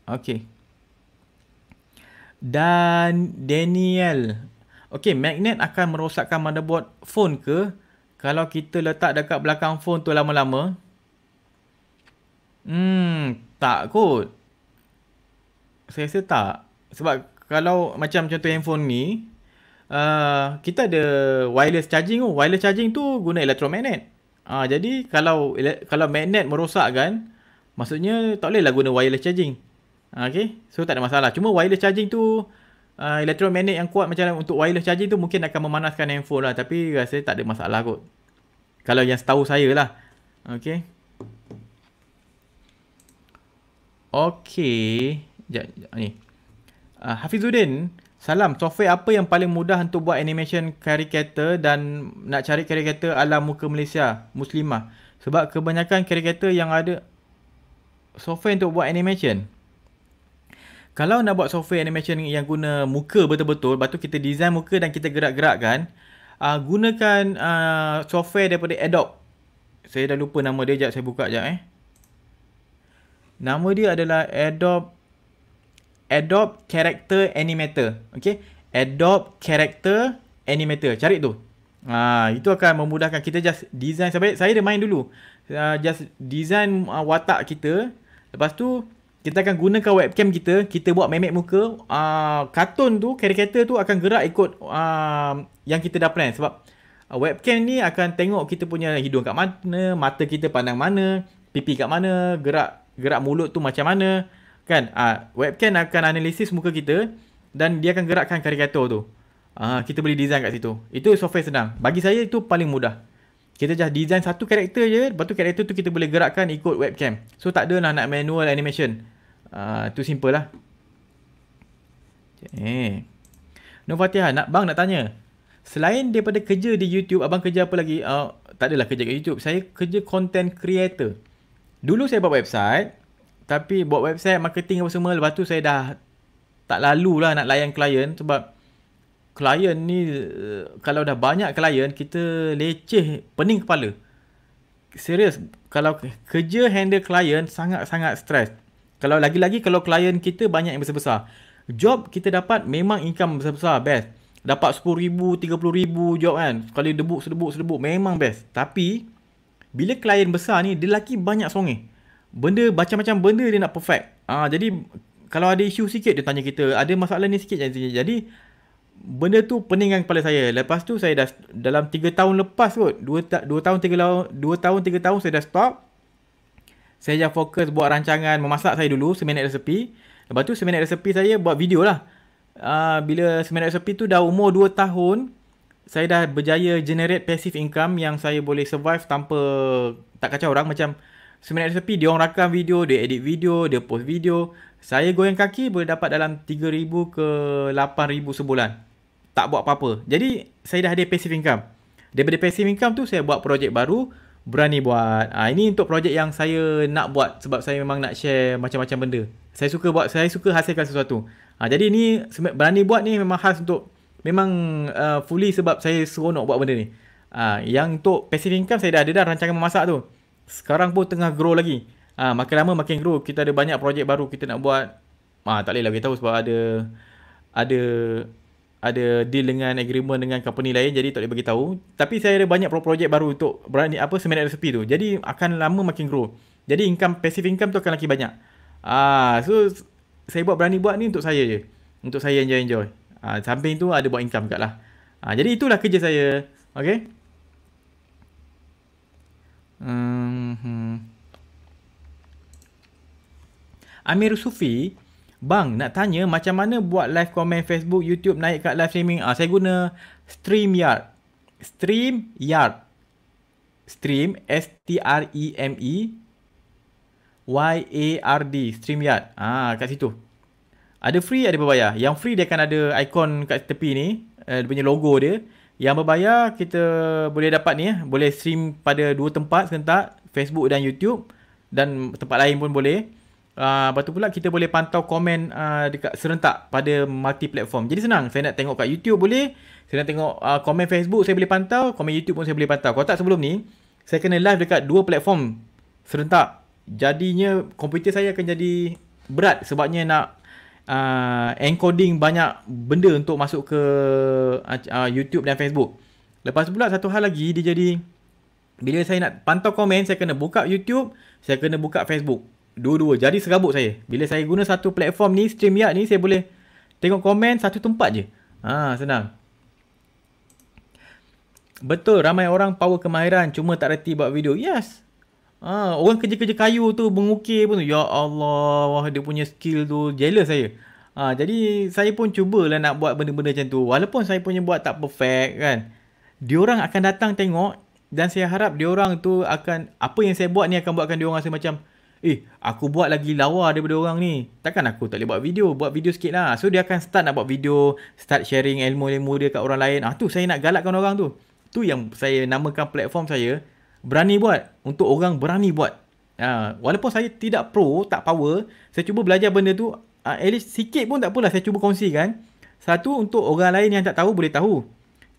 Okay Dan Daniel Okay magnet akan merosakkan motherboard phone ke Kalau kita letak dekat belakang phone tu lama-lama Hmm tak kot Saya rasa tak Sebab kalau macam contoh handphone ni uh, kita ada wireless charging tu. Wireless charging tu guna elektromagnet. Uh, ah, jadi kalau kalau magnet merosak kan, maksudnya tak boleh lah guna wireless charging. Ah, okay, so tak ada masalah. Cuma wireless charging tu, uh, elektromagnet yang kuat macam untuk wireless charging tu mungkin akan memanaskan handphone lah. Tapi rasa tak ada masalah kot. Kalau yang setahu saya lah. Okay. Okay. Sekejap, ni. Uh, Hafizuddin, Salam, software apa yang paling mudah untuk buat animation karikater dan nak cari karikater ala muka Malaysia, Muslimah? Sebab kebanyakan karikater yang ada software untuk buat animation. Kalau nak buat software animation yang guna muka betul-betul, lepas tu kita design muka dan kita gerak-gerakkan, uh, gunakan uh, software daripada Adobe. Saya dah lupa nama dia, sekejap saya buka sekejap eh. Nama dia adalah Adobe Adobe Character Animator. Okay. Adobe Character Animator. Cari tu. Ha, itu akan memudahkan kita just design. Sampai saya dah main dulu. Uh, just design uh, watak kita. Lepas tu, kita akan gunakan webcam kita. Kita buat memek muka. Uh, ha, karton tu, karakter tu akan gerak ikut uh, yang kita dah plan. Sebab uh, webcam ni akan tengok kita punya hidung kat mana. Mata kita pandang mana. Pipi kat mana. Gerak gerak mulut tu macam mana kan uh, webcam akan analisis muka kita dan dia akan gerakkan karikatur tu uh, kita boleh design kat situ itu software senang bagi saya itu paling mudah kita just design satu karakter je lepas tu karakter tu kita boleh gerakkan ikut webcam so tak ada lah nak manual animation itu ah, uh, simple lah Eh. Nur Fatihah, nak, bang nak tanya Selain daripada kerja di YouTube Abang kerja apa lagi? Uh, tak adalah kerja di YouTube Saya kerja content creator Dulu saya buat website tapi buat website marketing apa semua lepas tu saya dah tak lalu lah nak layan klien sebab klien ni eh, kalau dah banyak klien kita leceh pening kepala serius kalau kerja handle klien sangat-sangat stres kalau lagi-lagi kalau klien kita banyak yang besar-besar job kita dapat memang income besar-besar best dapat 10,000 30,000 job kan sekali debuk sedebuk sedebuk memang best tapi bila klien besar ni dia lagi banyak songeh benda macam-macam benda dia nak perfect. Ah jadi kalau ada isu sikit dia tanya kita, ada masalah ni sikit jadi jadi benda tu peningkan kepala saya. Lepas tu saya dah dalam 3 tahun lepas kot, 2, 2 tahun 3 tahun 2 tahun 3 tahun saya dah stop. Saya dah fokus buat rancangan memasak saya dulu, seminit resepi. Lepas tu seminit resepi saya buat video lah. Uh, bila seminit resepi tu dah umur 2 tahun, saya dah berjaya generate passive income yang saya boleh survive tanpa tak kacau orang macam sebenarnya sepi, dia orang rakam video, dia edit video, dia post video. Saya goyang kaki boleh dapat dalam 3000 ke 8000 sebulan. Tak buat apa-apa. Jadi saya dah ada passive income. Daripada passive income tu saya buat projek baru, berani buat. Ah ha, ini untuk projek yang saya nak buat sebab saya memang nak share macam-macam benda. Saya suka buat, saya suka hasilkan sesuatu. Ah ha, jadi ini berani buat ni memang khas untuk memang uh, fully sebab saya seronok buat benda ni. Ah ha, yang untuk passive income saya dah ada dah rancangan memasak tu sekarang pun tengah grow lagi. Ha, makin lama makin grow. Kita ada banyak projek baru kita nak buat. Ha, tak boleh lah beritahu sebab ada ada ada deal dengan agreement dengan company lain jadi tak boleh bagi tahu tapi saya ada banyak projek baru untuk brand apa seminar resipi tu jadi akan lama makin grow jadi income passive income tu akan lagi banyak ah so saya buat berani buat ni untuk saya je untuk saya enjoy enjoy ah samping tu ada buat income kat lah ah jadi itulah kerja saya okey Hmm. Amir Sufi, bang nak tanya macam mana buat live comment Facebook, YouTube naik kat live streaming? Ah, saya guna StreamYard. StreamYard. Stream S T R E M E Y A R D StreamYard. Ah, kat situ. Ada free, ada berbayar. Yang free dia akan ada ikon kat tepi ni, uh, dia punya logo dia. Yang berbayar kita boleh dapat ni ya. Boleh stream pada dua tempat sekentak. Facebook dan YouTube. Dan tempat lain pun boleh. Uh, lepas tu pula kita boleh pantau komen uh, dekat serentak pada multi platform. Jadi senang. Saya nak tengok kat YouTube boleh. Saya nak tengok uh, komen Facebook saya boleh pantau. Komen YouTube pun saya boleh pantau. Kalau tak sebelum ni. Saya kena live dekat dua platform serentak. Jadinya komputer saya akan jadi berat sebabnya nak uh, encoding banyak benda untuk masuk ke uh, uh, YouTube dan Facebook. Lepas tu pula satu hal lagi dia jadi bila saya nak pantau komen saya kena buka YouTube, saya kena buka Facebook. Dua-dua jadi serabut saya. Bila saya guna satu platform ni StreamYard ni saya boleh tengok komen satu tempat je. Ha senang. Betul ramai orang power kemahiran cuma tak reti buat video. Yes, Ha, orang kerja-kerja kayu tu, mengukir pun tu. Ya Allah, wah, dia punya skill tu. Jealous saya. Ha, jadi, saya pun cubalah nak buat benda-benda macam tu. Walaupun saya punya buat tak perfect kan. Diorang akan datang tengok. Dan saya harap diorang tu akan... Apa yang saya buat ni akan buatkan diorang rasa macam... Eh, aku buat lagi lawa daripada orang ni. Takkan aku tak boleh buat video? Buat video sikit lah. So, dia akan start nak buat video. Start sharing ilmu-ilmu dia kat orang lain. Ah ha, tu saya nak galakkan orang tu. Tu yang saya namakan platform saya berani buat untuk orang berani buat ha, walaupun saya tidak pro tak power saya cuba belajar benda tu ha, at least sikit pun tak apalah saya cuba kongsikan satu untuk orang lain yang tak tahu boleh tahu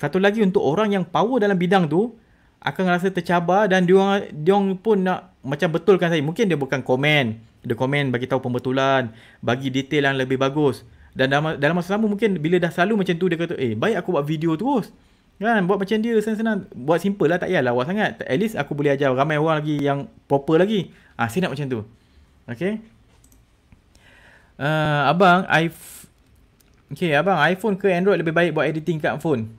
satu lagi untuk orang yang power dalam bidang tu akan rasa tercabar dan diorang, diorang pun nak macam betulkan saya mungkin dia bukan komen dia komen bagi tahu pembetulan bagi detail yang lebih bagus dan dalam, dalam masa lama mungkin bila dah selalu macam tu dia kata eh baik aku buat video terus Kan buat macam dia senang-senang Buat simple lah tak payah lawa sangat At least aku boleh ajar ramai orang lagi yang proper lagi Ah, Saya nak macam tu Okay uh, Abang I Okay abang iPhone ke Android lebih baik buat editing kat phone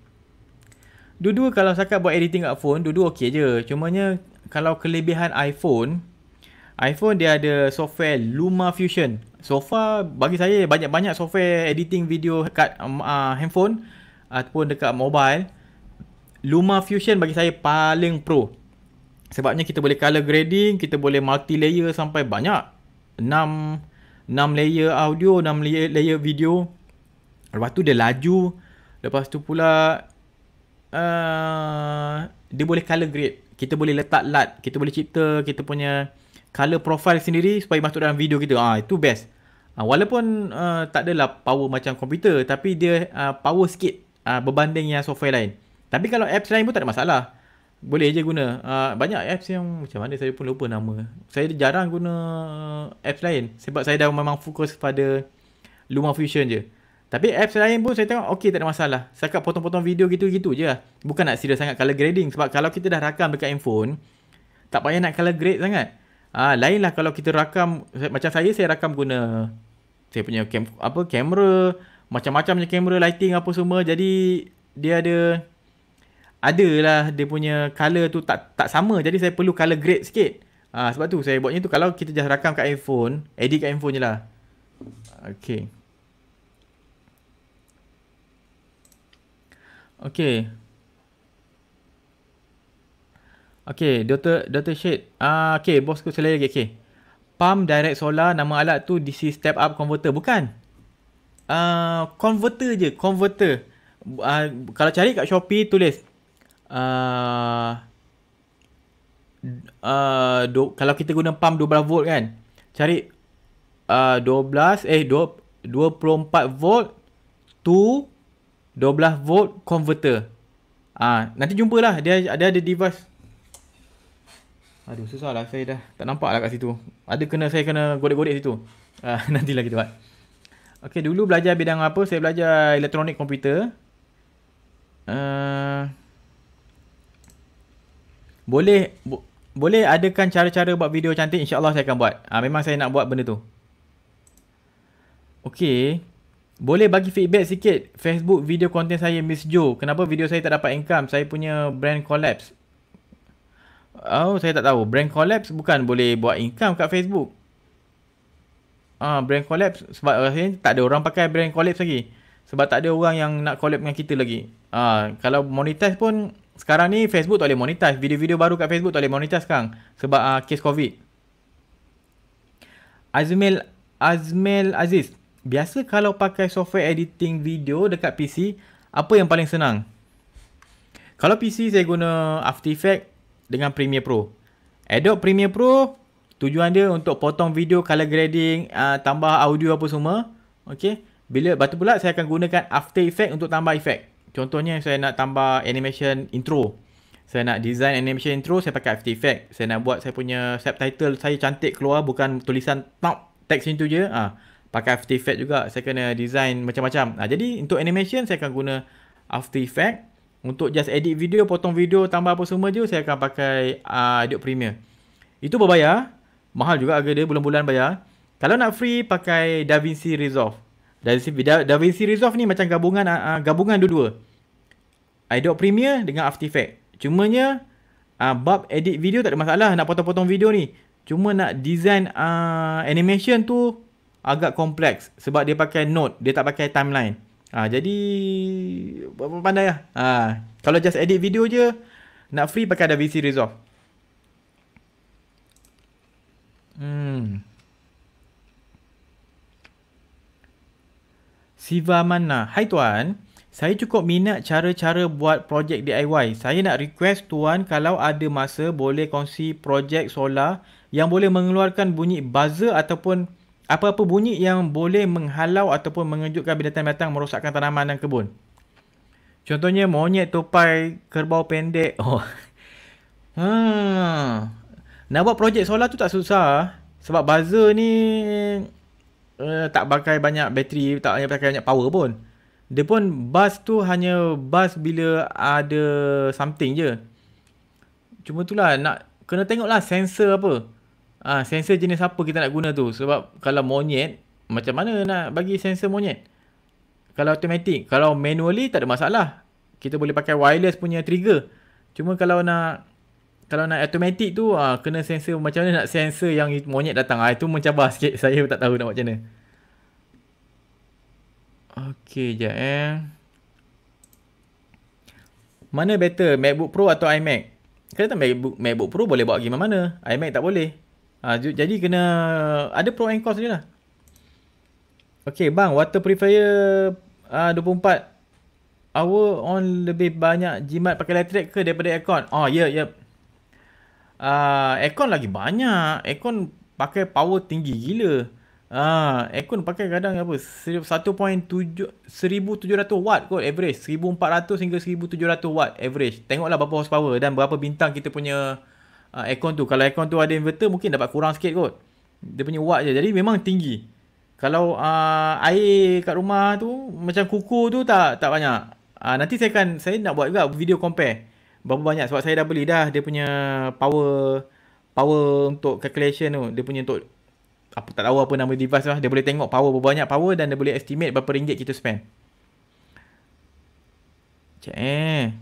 Dua-dua kalau sakat buat editing kat phone Dua-dua okay je Cumanya kalau kelebihan iPhone iPhone dia ada software LumaFusion So far bagi saya banyak-banyak software editing video kat uh, handphone ataupun dekat mobile Luma Fusion bagi saya paling pro. Sebabnya kita boleh color grading, kita boleh multi layer sampai banyak. 6 6 layer audio, 6 layer, layer video. Lepas tu dia laju. Lepas tu pula uh, dia boleh color grade. Kita boleh letak LUT, kita boleh cipta kita punya color profile sendiri supaya masuk dalam video kita. Ah itu best. Ha, walaupun uh, tak adalah power macam komputer tapi dia uh, power sikit uh, berbanding yang software lain. Tapi kalau apps lain pun tak ada masalah. Boleh je guna. Uh, banyak apps yang macam mana saya pun lupa nama. Saya jarang guna apps lain. Sebab saya dah memang fokus pada Lumafusion je. Tapi apps lain pun saya tengok okey tak ada masalah. Sekat potong-potong video gitu-gitu je lah. Bukan nak serius sangat color grading. Sebab kalau kita dah rakam dekat handphone, tak payah nak color grade sangat. Ah, uh, lainlah kalau kita rakam, macam saya, saya rakam guna saya punya apa kamera, macam-macamnya kamera, lighting apa semua. Jadi dia ada adalah dia punya color tu tak tak sama jadi saya perlu color grade sikit ha, sebab tu saya buatnya tu kalau kita just rakam kat iPhone edit kat iPhone je lah Okay Okay Okay, Dr. Dr. Syed. Ah, uh, okay, bosku sekali lagi. Okay. Pump direct solar, nama alat tu DC step up converter. Bukan. uh, converter je, converter. Uh, kalau cari kat Shopee, tulis uh, do, kalau kita guna pump 12 volt kan cari uh, ah, 12 eh 2, 24 volt to 12 volt converter ah uh, nanti jumpalah dia ada ada device aduh susah lah saya dah tak nampak lah kat situ ada kena saya kena godek-godek situ uh, nantilah kita buat Okey dulu belajar bidang apa saya belajar elektronik komputer uh, boleh bo, boleh adakan cara-cara buat video cantik insyaallah saya akan buat ha, memang saya nak buat benda tu okey boleh bagi feedback sikit Facebook video konten saya Miss Joe kenapa video saya tak dapat income saya punya brand collapse Oh, saya tak tahu. Brand collapse bukan boleh buat income kat Facebook. Ah, uh, brand collapse sebab rasanya tak ada orang pakai brand collapse lagi. Sebab tak ada orang yang nak collab dengan kita lagi. Ah, uh, kalau monetize pun sekarang ni Facebook tak boleh monetize. Video-video baru kat Facebook tak boleh monetize sekarang Sebab uh, kes COVID. Azmil, Azmil Aziz. Biasa kalau pakai software editing video dekat PC, apa yang paling senang? Kalau PC saya guna After Effects dengan Premiere Pro. Adobe Premiere Pro tujuan dia untuk potong video, color grading, uh, tambah audio apa semua. Okay. Bila batu pula saya akan gunakan After Effects untuk tambah effect contohnya saya nak tambah animation intro saya nak design animation intro saya pakai After Effects. saya nak buat saya punya subtitle saya cantik keluar bukan tulisan top text itu je ah ha, pakai After Effects juga saya kena design macam-macam ha, jadi untuk animation saya akan guna After Effects. untuk just edit video potong video tambah apa semua je saya akan pakai uh, Adobe Premiere itu berbayar mahal juga harga dia bulan-bulan bayar kalau nak free pakai DaVinci Resolve Da, da Vinci Resolve ni macam gabungan uh, gabungan dua-dua. Adobe Premiere dengan After Effects. Cumanya uh, bab edit video tak ada masalah nak potong-potong video ni. Cuma nak design uh, animation tu agak kompleks sebab dia pakai Node dia tak pakai timeline. Uh, jadi apa pandai lah. Uh, kalau just edit video je nak free pakai DaVinci Resolve. Hmm. Siva Mana. Hai tuan. Saya cukup minat cara-cara buat projek DIY. Saya nak request tuan kalau ada masa boleh kongsi projek solar yang boleh mengeluarkan bunyi buzzer ataupun apa-apa bunyi yang boleh menghalau ataupun mengejutkan binatang-binatang merosakkan tanaman dan kebun. Contohnya monyet, topai kerbau pendek. Oh. Hmm. Nak buat projek solar tu tak susah. Sebab buzzer ni uh, tak pakai banyak bateri, tak hanya pakai banyak power pun. Dia pun bus tu hanya bus bila ada something je. Cuma tu lah nak kena tengok lah sensor apa. Ah ha, sensor jenis apa kita nak guna tu sebab kalau monyet macam mana nak bagi sensor monyet? Kalau automatic, kalau manually tak ada masalah. Kita boleh pakai wireless punya trigger. Cuma kalau nak kalau nak automatic tu uh, kena sensor macam mana nak sensor yang monyet datang ah uh, itu mencabar sikit saya tak tahu nak buat macam mana. Okey je eh. Mana better MacBook Pro atau iMac? Kalau tak MacBook, MacBook Pro boleh bawa pergi mana? iMac tak boleh. Ah uh, jadi kena ada pro and cons lah. Okey bang water purifier ah uh, 24 hour on lebih banyak jimat pakai elektrik ke daripada aircon? Oh ya yeah, ya. Yeah uh, aircon lagi banyak. Aircon pakai power tinggi gila. Uh, aircon pakai kadang apa 1.7 1700 watt kot average 1400 hingga 1700 watt average tengoklah berapa horsepower dan berapa bintang kita punya uh, aircon tu kalau aircon tu ada inverter mungkin dapat kurang sikit kot dia punya watt je jadi memang tinggi kalau uh, air kat rumah tu macam kuku tu tak tak banyak uh, nanti saya akan saya nak buat juga video compare berapa banyak sebab saya dah beli dah dia punya power power untuk calculation tu dia punya untuk apa tak tahu apa nama device lah dia boleh tengok power berapa banyak power dan dia boleh estimate berapa ringgit kita spend Cek eh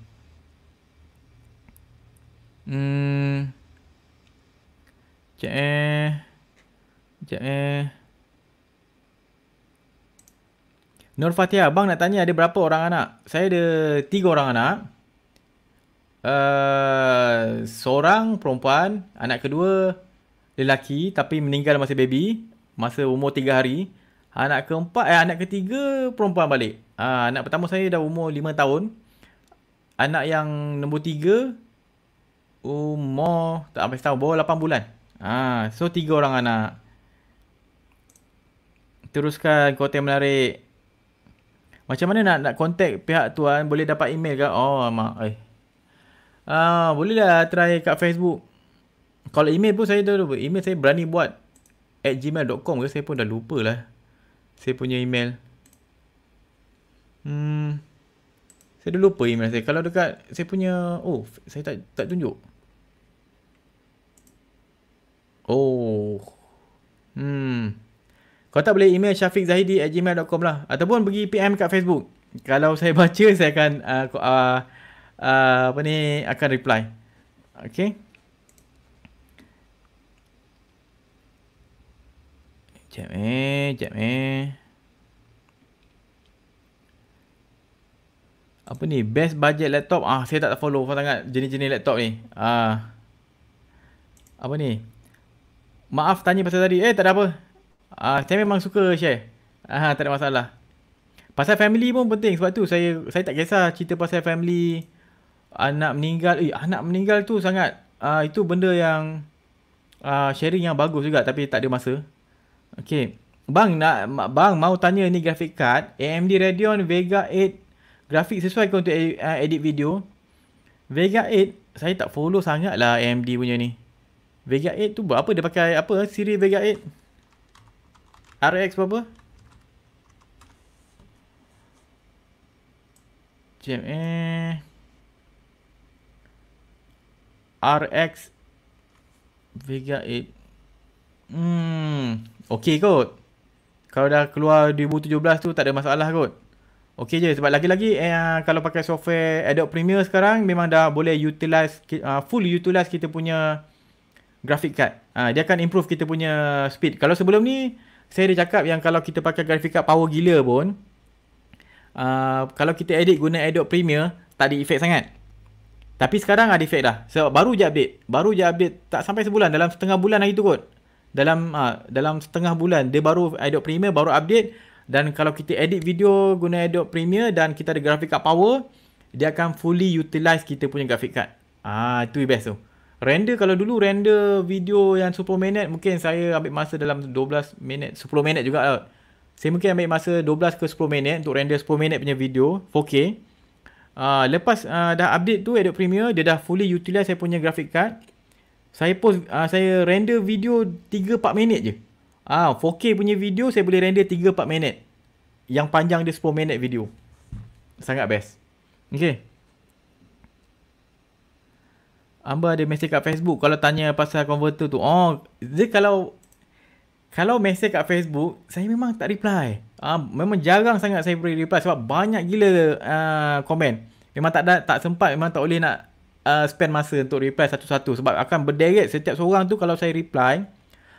Hmm Cek eh Cek eh Nur Fatia, bang nak tanya ada berapa orang anak? Saya ada tiga orang anak uh, seorang perempuan, anak kedua lelaki tapi meninggal masa baby, masa umur 3 hari. Anak keempat eh anak ketiga perempuan balik. uh, anak pertama saya dah umur 5 tahun. Anak yang nombor 3 umur tak sampai tahu bawah 8 bulan. Ah uh, so tiga orang anak. Teruskan kota yang menarik. Macam mana nak nak contact pihak tuan? Boleh dapat email ke? Oh, mak. Eh, Ah, uh, boleh lah try kat Facebook. Kalau email pun saya dah lupa email saya berani buat at gmail.com ke saya pun dah lupa lah. Saya punya email. Hmm. Saya dah lupa email saya. Kalau dekat saya punya oh, saya tak tak tunjuk. Oh. Hmm. Kalau tak boleh email Syafiq Zahidi at gmail.com lah. Ataupun pergi PM kat Facebook. Kalau saya baca, saya akan uh, uh, uh, apa ni akan reply. Okay. Jap eh, jap eh. Apa ni? Best budget laptop? Ah, saya tak follow faham sangat jenis-jenis laptop ni. Ah. Apa ni? Maaf tanya pasal tadi. Eh, tak ada apa. Ah, saya memang suka share. Ah, tak ada masalah. Pasal family pun penting sebab tu saya saya tak kisah cerita pasal family anak meninggal eh anak meninggal tu sangat uh, itu benda yang uh, sharing yang bagus juga tapi tak ada masa okey bang nak bang mau tanya ni graphic card AMD Radeon Vega 8 grafik sesuai ke untuk ah, edit video Vega 8 saya tak follow sangat lah AMD punya ni Vega 8 tu apa dia pakai apa siri Vega 8 RX berapa Jam eh RX Vega 8 Hmm Okay kot Kalau dah keluar 2017 tu tak ada masalah kot Okay je sebab lagi-lagi eh, ah, Kalau pakai software Adobe Premiere sekarang Memang dah boleh utilize uh, Full utilize kita punya Graphic card uh, Dia akan improve kita punya speed Kalau sebelum ni Saya dah cakap yang kalau kita pakai graphic card power gila pun uh, Kalau kita edit guna Adobe Premiere Tak ada efek sangat tapi sekarang ada efek dah. Sebab baru je update. Baru je update. Tak sampai sebulan. Dalam setengah bulan lagi tu kot. Dalam ha, dalam setengah bulan. Dia baru Adobe Premiere baru update. Dan kalau kita edit video guna Adobe Premiere dan kita ada graphic card power. Dia akan fully utilize kita punya graphic card. Ah ha, itu best tu. Render kalau dulu render video yang 10 minit mungkin saya ambil masa dalam 12 minit. 10 minit juga lah. Saya mungkin ambil masa 12 ke 10 minit untuk render 10 minit punya video 4K uh, lepas uh, dah update tu Adobe Premiere dia dah fully utilize saya punya graphic card saya post uh, saya render video 3 4 minit je ah uh, 4K punya video saya boleh render 3 4 minit yang panjang dia 10 minit video sangat best okey Amba ada message kat Facebook kalau tanya pasal converter tu. Oh, dia kalau kalau mesej kat Facebook, saya memang tak reply. Uh, memang jarang sangat saya boleh reply sebab banyak gila uh, komen. Memang tak ada, tak sempat, memang tak boleh nak uh, spend masa untuk reply satu-satu. Sebab akan berderet setiap seorang tu kalau saya reply,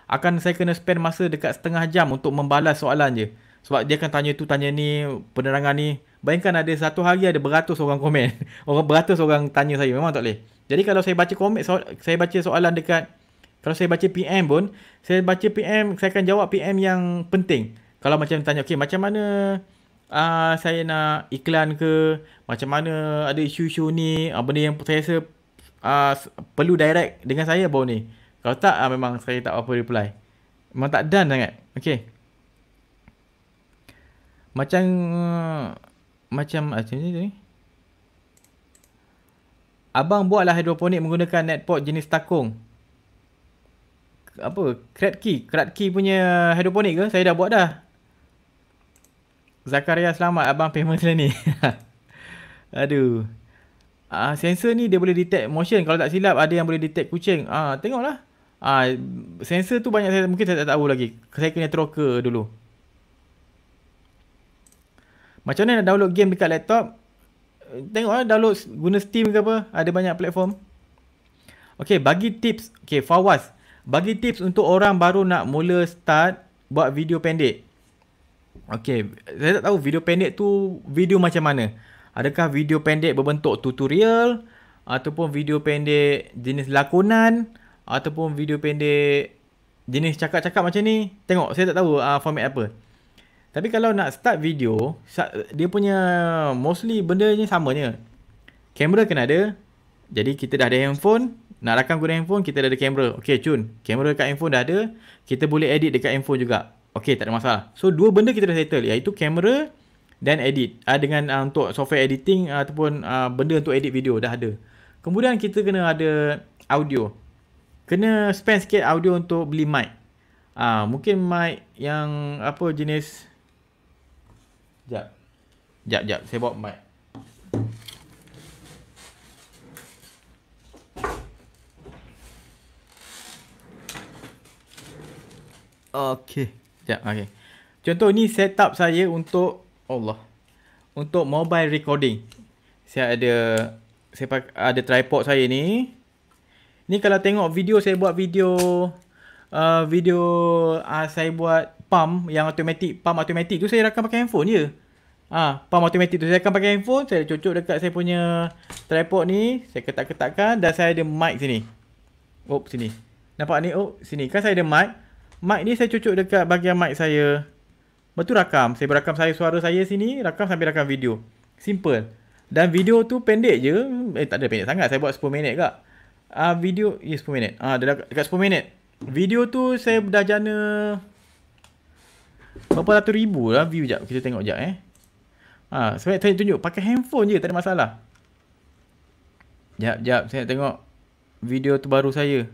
akan saya kena spend masa dekat setengah jam untuk membalas soalan je. Sebab dia akan tanya tu, tanya ni, penerangan ni. Bayangkan ada satu hari ada beratus orang komen. orang beratus orang tanya saya, memang tak boleh. Jadi kalau saya baca komen, so, saya baca soalan dekat kalau saya baca PM pun, saya baca PM, saya akan jawab PM yang penting. Kalau macam tanya, okay, macam mana uh, saya nak iklan ke? Macam mana ada isu-isu ni? Uh, benda yang saya rasa uh, perlu direct dengan saya baru ni. Kalau tak, uh, memang saya tak apa reply. Memang tak done sangat. Okay. Macam... Uh, macam... Macam ni, ni. Abang buatlah hidroponik menggunakan netpot jenis takung apa? Kratki, Kratki punya hidroponik ke? Saya dah buat dah. Zakaria selamat abang payment sini. ni. Aduh. Ah uh, sensor ni dia boleh detect motion kalau tak silap ada yang boleh detect kucing. Ah uh, tengoklah. Ah uh, sensor tu banyak saya mungkin saya tak tahu lagi. Saya kena troker dulu. Macam mana nak download game dekat laptop? Tengoklah download guna Steam ke apa? Ada banyak platform. okay bagi tips. okay Fawaz. Bagi tips untuk orang baru nak mula start buat video pendek. Okay, saya tak tahu video pendek tu video macam mana. Adakah video pendek berbentuk tutorial ataupun video pendek jenis lakonan ataupun video pendek jenis cakap-cakap macam ni. Tengok, saya tak tahu uh, format apa. Tapi kalau nak start video, dia punya mostly benda ni samanya. Kamera kena ada. Jadi kita dah ada handphone nak rakam guna handphone kita dah ada kamera. Okey cun, kamera dekat handphone dah ada, kita boleh edit dekat handphone juga. Okey tak ada masalah. So dua benda kita dah settle iaitu kamera dan edit. Uh, dengan uh, untuk software editing uh, ataupun uh, benda untuk edit video dah ada. Kemudian kita kena ada audio. Kena spend sikit audio untuk beli mic. Uh, mungkin mic yang apa jenis Jap. Jap jap saya bawa mic. Okay. Sekejap, okay. Contoh ni setup saya untuk Allah. Untuk mobile recording. Saya ada saya pak, ada tripod saya ni. Ni kalau tengok video saya buat video uh, video uh, saya buat pump yang automatic, pump automatic tu saya rakam pakai handphone je. Ah, ha, pump automatic tu saya akan pakai handphone, saya cucuk dekat saya punya tripod ni, saya ketak-ketakkan dan saya ada mic sini. Oh, sini. Nampak ni? Oh, sini. Kan saya ada mic mic ni saya cucuk dekat bahagian mic saya. Betul rakam. Saya berakam saya suara saya sini, rakam sampai rakam video. Simple. Dan video tu pendek je. Eh tak ada pendek sangat. Saya buat 10 minit kak. Ah uh, video, ya yeah, 10 minit. Ah uh, dekat, dekat 10 minit. Video tu saya dah jana berapa ratus ribu lah view jap. Kita tengok jap eh. Ha, sebab saya tunjuk pakai handphone je tak ada masalah. Jap, jap. Saya tengok video terbaru saya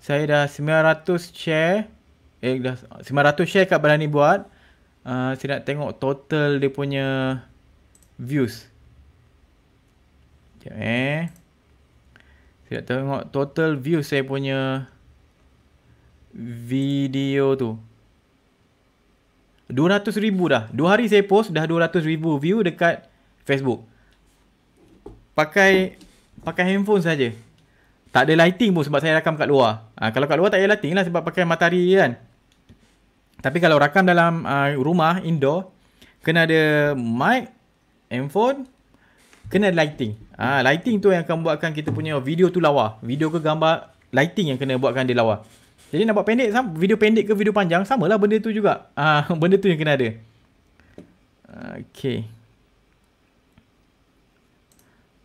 saya dah 900 share eh dah 900 share kat berani buat uh, saya nak tengok total dia punya views Sekejap eh saya nak tengok total views saya punya video tu 200 ribu dah 2 hari saya post dah 200 ribu view dekat Facebook pakai pakai handphone saja tak ada lighting pun sebab saya rakam kat luar. Ha, kalau kat luar tak ada lighting lah sebab pakai matahari kan. Tapi kalau rakam dalam uh, rumah, indoor, kena ada mic, handphone, kena ada lighting. Ha, lighting tu yang akan buatkan kita punya video tu lawa. Video ke gambar, lighting yang kena buatkan dia lawa. Jadi nak buat pendek, video pendek ke video panjang, samalah benda tu juga. Ha, benda tu yang kena ada. Okay.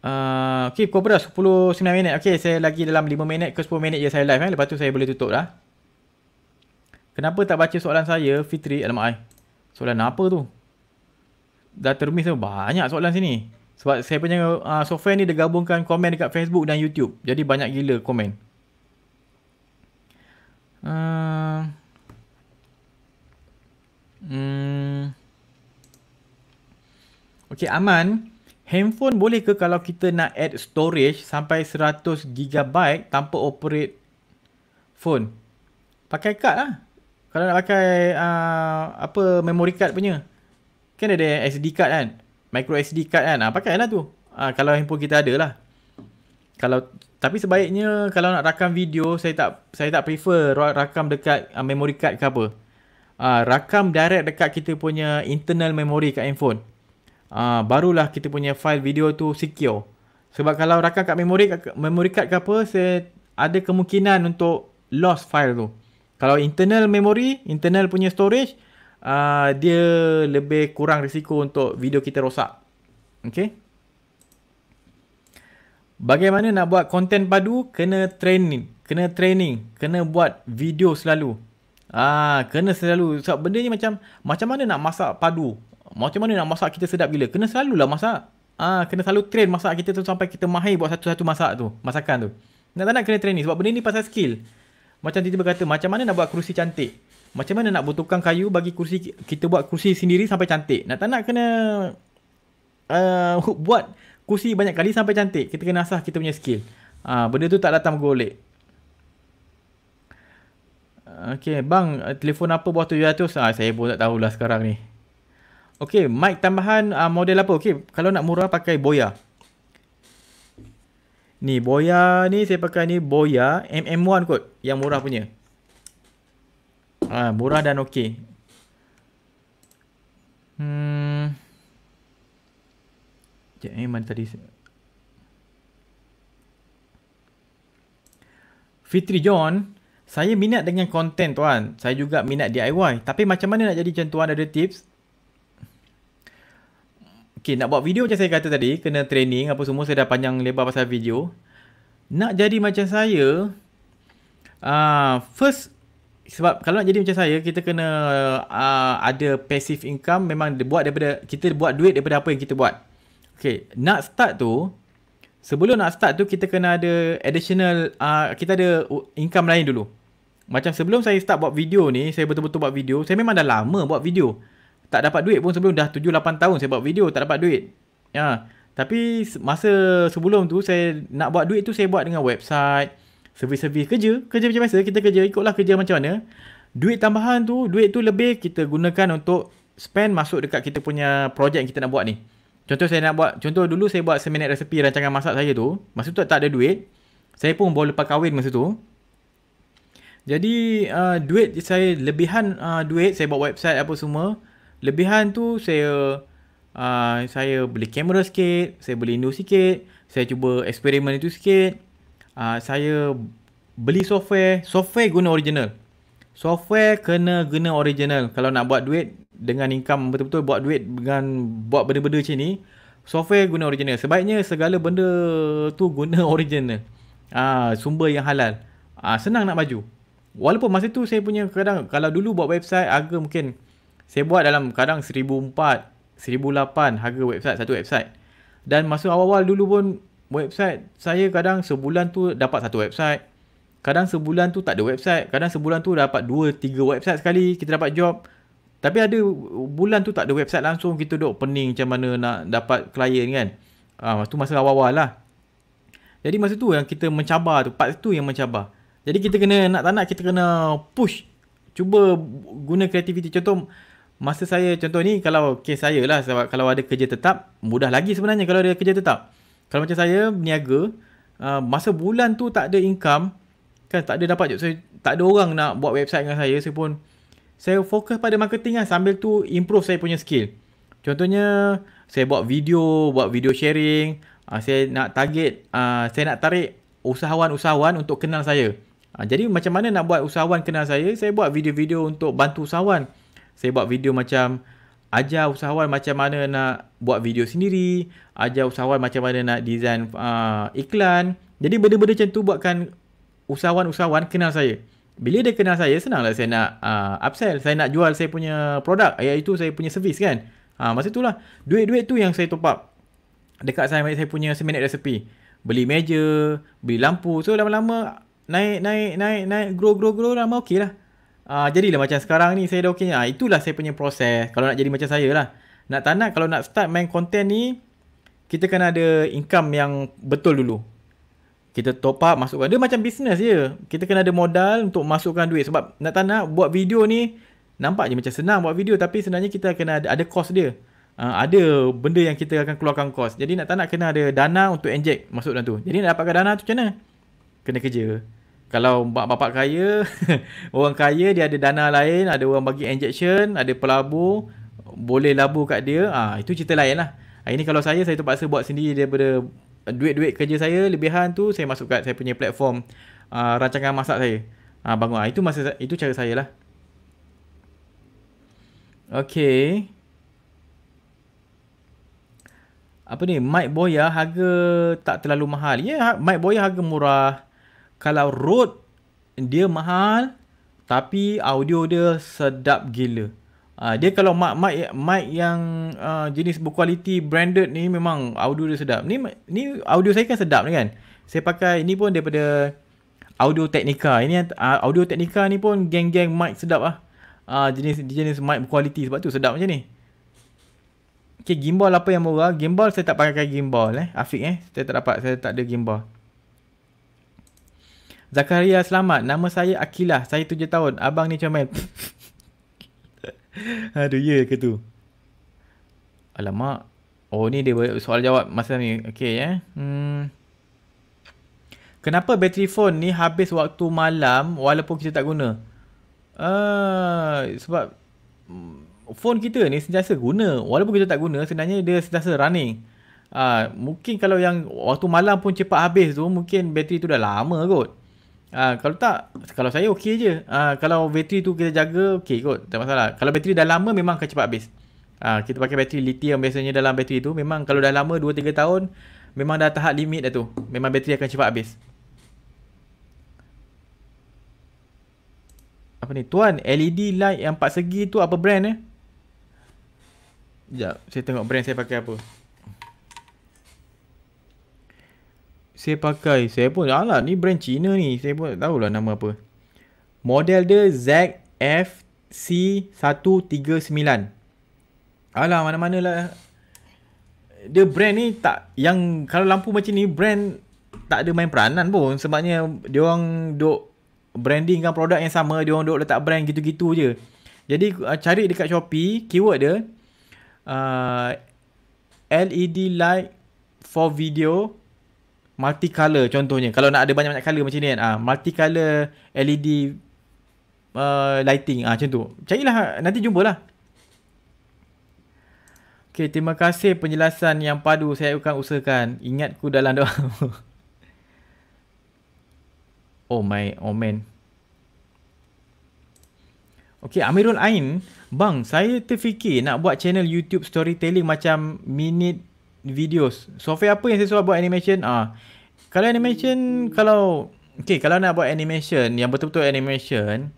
Ah, okay, pukul berapa? 10.9 minit. Okay, saya lagi dalam 5 minit ke 10 minit je saya live. Eh. Lepas tu saya boleh tutup dah. Kenapa tak baca soalan saya, Fitri? Alamak, ay. Eh. soalan apa tu? Dah termis tu. Banyak soalan sini. Sebab saya punya uh, software ni dia gabungkan komen dekat Facebook dan YouTube. Jadi banyak gila komen. Uh, hmm. Okay, Aman. Aman. Handphone boleh ke kalau kita nak add storage sampai 100GB tanpa operate phone? Pakai card lah. Kalau nak pakai uh, apa memory card punya. Kan ada SD card kan? Micro SD card kan? Ha, ah, pakai lah tu. Ha, kalau handphone kita ada lah. Kalau, tapi sebaiknya kalau nak rakam video, saya tak saya tak prefer rakam dekat uh, memory card ke apa. Uh, rakam direct dekat kita punya internal memory kat handphone uh, barulah kita punya file video tu secure. Sebab kalau rakam kat memori memori card ke apa, saya ada kemungkinan untuk lost file tu. Kalau internal memory, internal punya storage, uh, dia lebih kurang risiko untuk video kita rosak. Okay. Bagaimana nak buat konten padu? Kena training. Kena training. Kena buat video selalu. Ah, kena selalu. Sebab benda ni macam, macam mana nak masak padu? Macam mana nak masak kita sedap gila? Kena selalu lah masak. Ah, ha, kena selalu train masak kita tu sampai kita mahir buat satu-satu masak tu, masakan tu. Nak tak nak kena training sebab benda ni pasal skill. Macam tiba-tiba kata, macam mana nak buat kerusi cantik? Macam mana nak butuhkan kayu bagi kerusi kita buat kerusi sendiri sampai cantik? Nak tak nak kena uh, buat kerusi banyak kali sampai cantik. Kita kena asah kita punya skill. ha, benda tu tak datang golek. Ah, okay, bang, telefon apa buat tu 700? ha, ya, saya pun tak tahulah sekarang ni. Okey, mic tambahan uh, model apa? Okey, kalau nak murah pakai Boya. Ni Boya ni saya pakai ni Boya MM1 kot yang murah punya. Ah, murah dan okey. Hmm. Jap, eh, mana tadi? Fitri John, saya minat dengan konten tuan. Saya juga minat DIY. Tapi macam mana nak jadi macam tuan ada tips? Okay, nak buat video macam saya kata tadi, kena training apa semua, saya dah panjang lebar pasal video. Nak jadi macam saya, uh, first, sebab kalau nak jadi macam saya, kita kena uh, ada passive income, memang buat daripada, kita buat duit daripada apa yang kita buat. Okay, nak start tu, sebelum nak start tu, kita kena ada additional, uh, kita ada income lain dulu. Macam sebelum saya start buat video ni, saya betul-betul buat video, saya memang dah lama buat video tak dapat duit pun sebelum dah 7-8 tahun saya buat video tak dapat duit ya tapi masa sebelum tu saya nak buat duit tu saya buat dengan website servis-servis kerja kerja macam biasa kita kerja ikutlah kerja macam mana duit tambahan tu duit tu lebih kita gunakan untuk spend masuk dekat kita punya projek yang kita nak buat ni contoh saya nak buat contoh dulu saya buat seminar resepi rancangan masak saya tu masa tu tak ada duit saya pun boleh lepas kahwin masa tu jadi uh, duit saya lebihan uh, duit saya buat website apa semua Lebihan tu saya uh, saya beli kamera sikit, saya beli new sikit, saya cuba eksperimen itu sikit. Uh, saya beli software, software guna original. Software kena guna original. Kalau nak buat duit dengan income betul-betul buat duit dengan buat benda-benda macam ni, software guna original. Sebaiknya segala benda tu guna original. Ah, uh, sumber yang halal. Ah, uh, senang nak baju Walaupun masa tu saya punya kadang kalau dulu buat website harga mungkin saya buat dalam kadang 1004, 1008 harga website satu website. Dan masa awal-awal dulu pun website saya kadang sebulan tu dapat satu website. Kadang sebulan tu tak ada website, kadang sebulan tu dapat dua, tiga website sekali kita dapat job. Tapi ada bulan tu tak ada website langsung kita duk pening macam mana nak dapat klien kan. Ah masa tu masa awal-awal lah. Jadi masa tu yang kita mencabar tu, part tu yang mencabar. Jadi kita kena nak tak nak kita kena push. Cuba guna kreativiti. Contoh masa saya contoh ni kalau kes saya lah sebab kalau ada kerja tetap mudah lagi sebenarnya kalau ada kerja tetap kalau macam saya berniaga ah, masa bulan tu tak ada income kan tak ada dapat job saya tak ada orang nak buat website dengan saya saya pun saya fokus pada marketing lah sambil tu improve saya punya skill contohnya saya buat video buat video sharing ah, saya nak target ah, saya nak tarik usahawan-usahawan untuk kenal saya jadi macam mana nak buat usahawan kenal saya saya buat video-video untuk bantu usahawan saya buat video macam ajar usahawan macam mana nak buat video sendiri, ajar usahawan macam mana nak design uh, iklan. Jadi benda-benda macam tu buatkan usahawan-usahawan kenal saya. Bila dia kenal saya, senanglah saya nak uh, upsell, saya nak jual saya punya produk, iaitu saya punya servis kan. Ha, masa itulah, duit-duit tu yang saya top up dekat saya, saya punya seminit resepi. Beli meja, beli lampu, so lama-lama naik, naik, naik, naik, grow, grow, grow, lama okey lah. Uh, jadilah macam sekarang ni saya dah okey. Uh, ah, itulah saya punya proses. Kalau nak jadi macam saya lah. Nak tak nak kalau nak start main konten ni. Kita kena ada income yang betul dulu. Kita top up masukkan. Dia macam bisnes je. Kita kena ada modal untuk masukkan duit. Sebab nak tak nak buat video ni. Nampak je macam senang buat video. Tapi sebenarnya kita kena ada, ada cost dia. Uh, ada benda yang kita akan keluarkan cost. Jadi nak tak nak kena ada dana untuk inject masuk dalam tu. Jadi nak dapatkan dana tu macam mana? Kena kerja kalau mak bapak kaya, orang kaya dia ada dana lain, ada orang bagi injection, ada pelabur, boleh labur kat dia. Ah ha, itu cerita lain lah. Ha, ini kalau saya, saya terpaksa buat sendiri daripada duit-duit kerja saya, lebihan tu saya masuk kat saya punya platform ha, rancangan masak saya. Ah ha, bangun. Ha, itu masa itu cara saya lah. Okay. Apa ni? Mike Boya ya, harga tak terlalu mahal. Ya, yeah, ha, Mike Boya harga murah kalau road dia mahal tapi audio dia sedap gila. Uh, dia kalau mic mic, mic yang uh, jenis berkualiti branded ni memang audio dia sedap. Ni ni audio saya kan sedap ni kan. Saya pakai ini pun daripada Audio Technica. Ini uh, Audio Technica ni pun geng-geng mic sedap lah. ah. Ah uh, jenis jenis mic berkualiti sebab tu sedap macam ni. Okay, gimbal apa yang murah? Gimbal saya tak pakai gimbal eh. Afiq eh. Saya tak dapat. Saya tak ada gimbal. Zakaria selamat. Nama saya Akilah. Saya tujuh tahun. Abang ni comel. Aduh, ya ke tu? Alamak. Oh, ni dia soal jawab masa ni. Okay, ya. Yeah. Hmm. Kenapa bateri phone ni habis waktu malam walaupun kita tak guna? Uh, sebab hmm, phone kita ni sentiasa guna. Walaupun kita tak guna, sebenarnya dia sentiasa running. Uh, mungkin kalau yang waktu malam pun cepat habis tu, mungkin bateri tu dah lama kot ha, kalau tak kalau saya okey je. ha, kalau bateri tu kita jaga okey kot tak masalah. Kalau bateri dah lama memang akan cepat habis. ha, kita pakai bateri lithium biasanya dalam bateri tu memang kalau dah lama 2 3 tahun memang dah tahap limit dah tu. Memang bateri akan cepat habis. Apa ni? Tuan, LED light yang 4 segi tu apa brand eh? Sekejap, saya tengok brand saya pakai apa. saya pakai saya pun alah ni brand Cina ni saya pun tak tahulah nama apa model dia ZFC139 alah mana-mana lah dia brand ni tak yang kalau lampu macam ni brand tak ada main peranan pun sebabnya dia orang duk brandingkan produk yang sama dia orang duk letak brand gitu-gitu je jadi ah, cari dekat Shopee keyword dia uh, ah, LED light for video multi color contohnya kalau nak ada banyak-banyak color macam ni kan ah multi color LED uh, lighting ah macam tu carilah nanti jumpalah Okay, terima kasih penjelasan yang padu saya akan usahakan. Ingat ku dalam doa. oh my, oh man. Okay, Amirul Ain. Bang, saya terfikir nak buat channel YouTube storytelling macam Minute videos. Software apa yang saya suruh buat animation? Ah. Kalau animation kalau okey, kalau nak buat animation yang betul-betul animation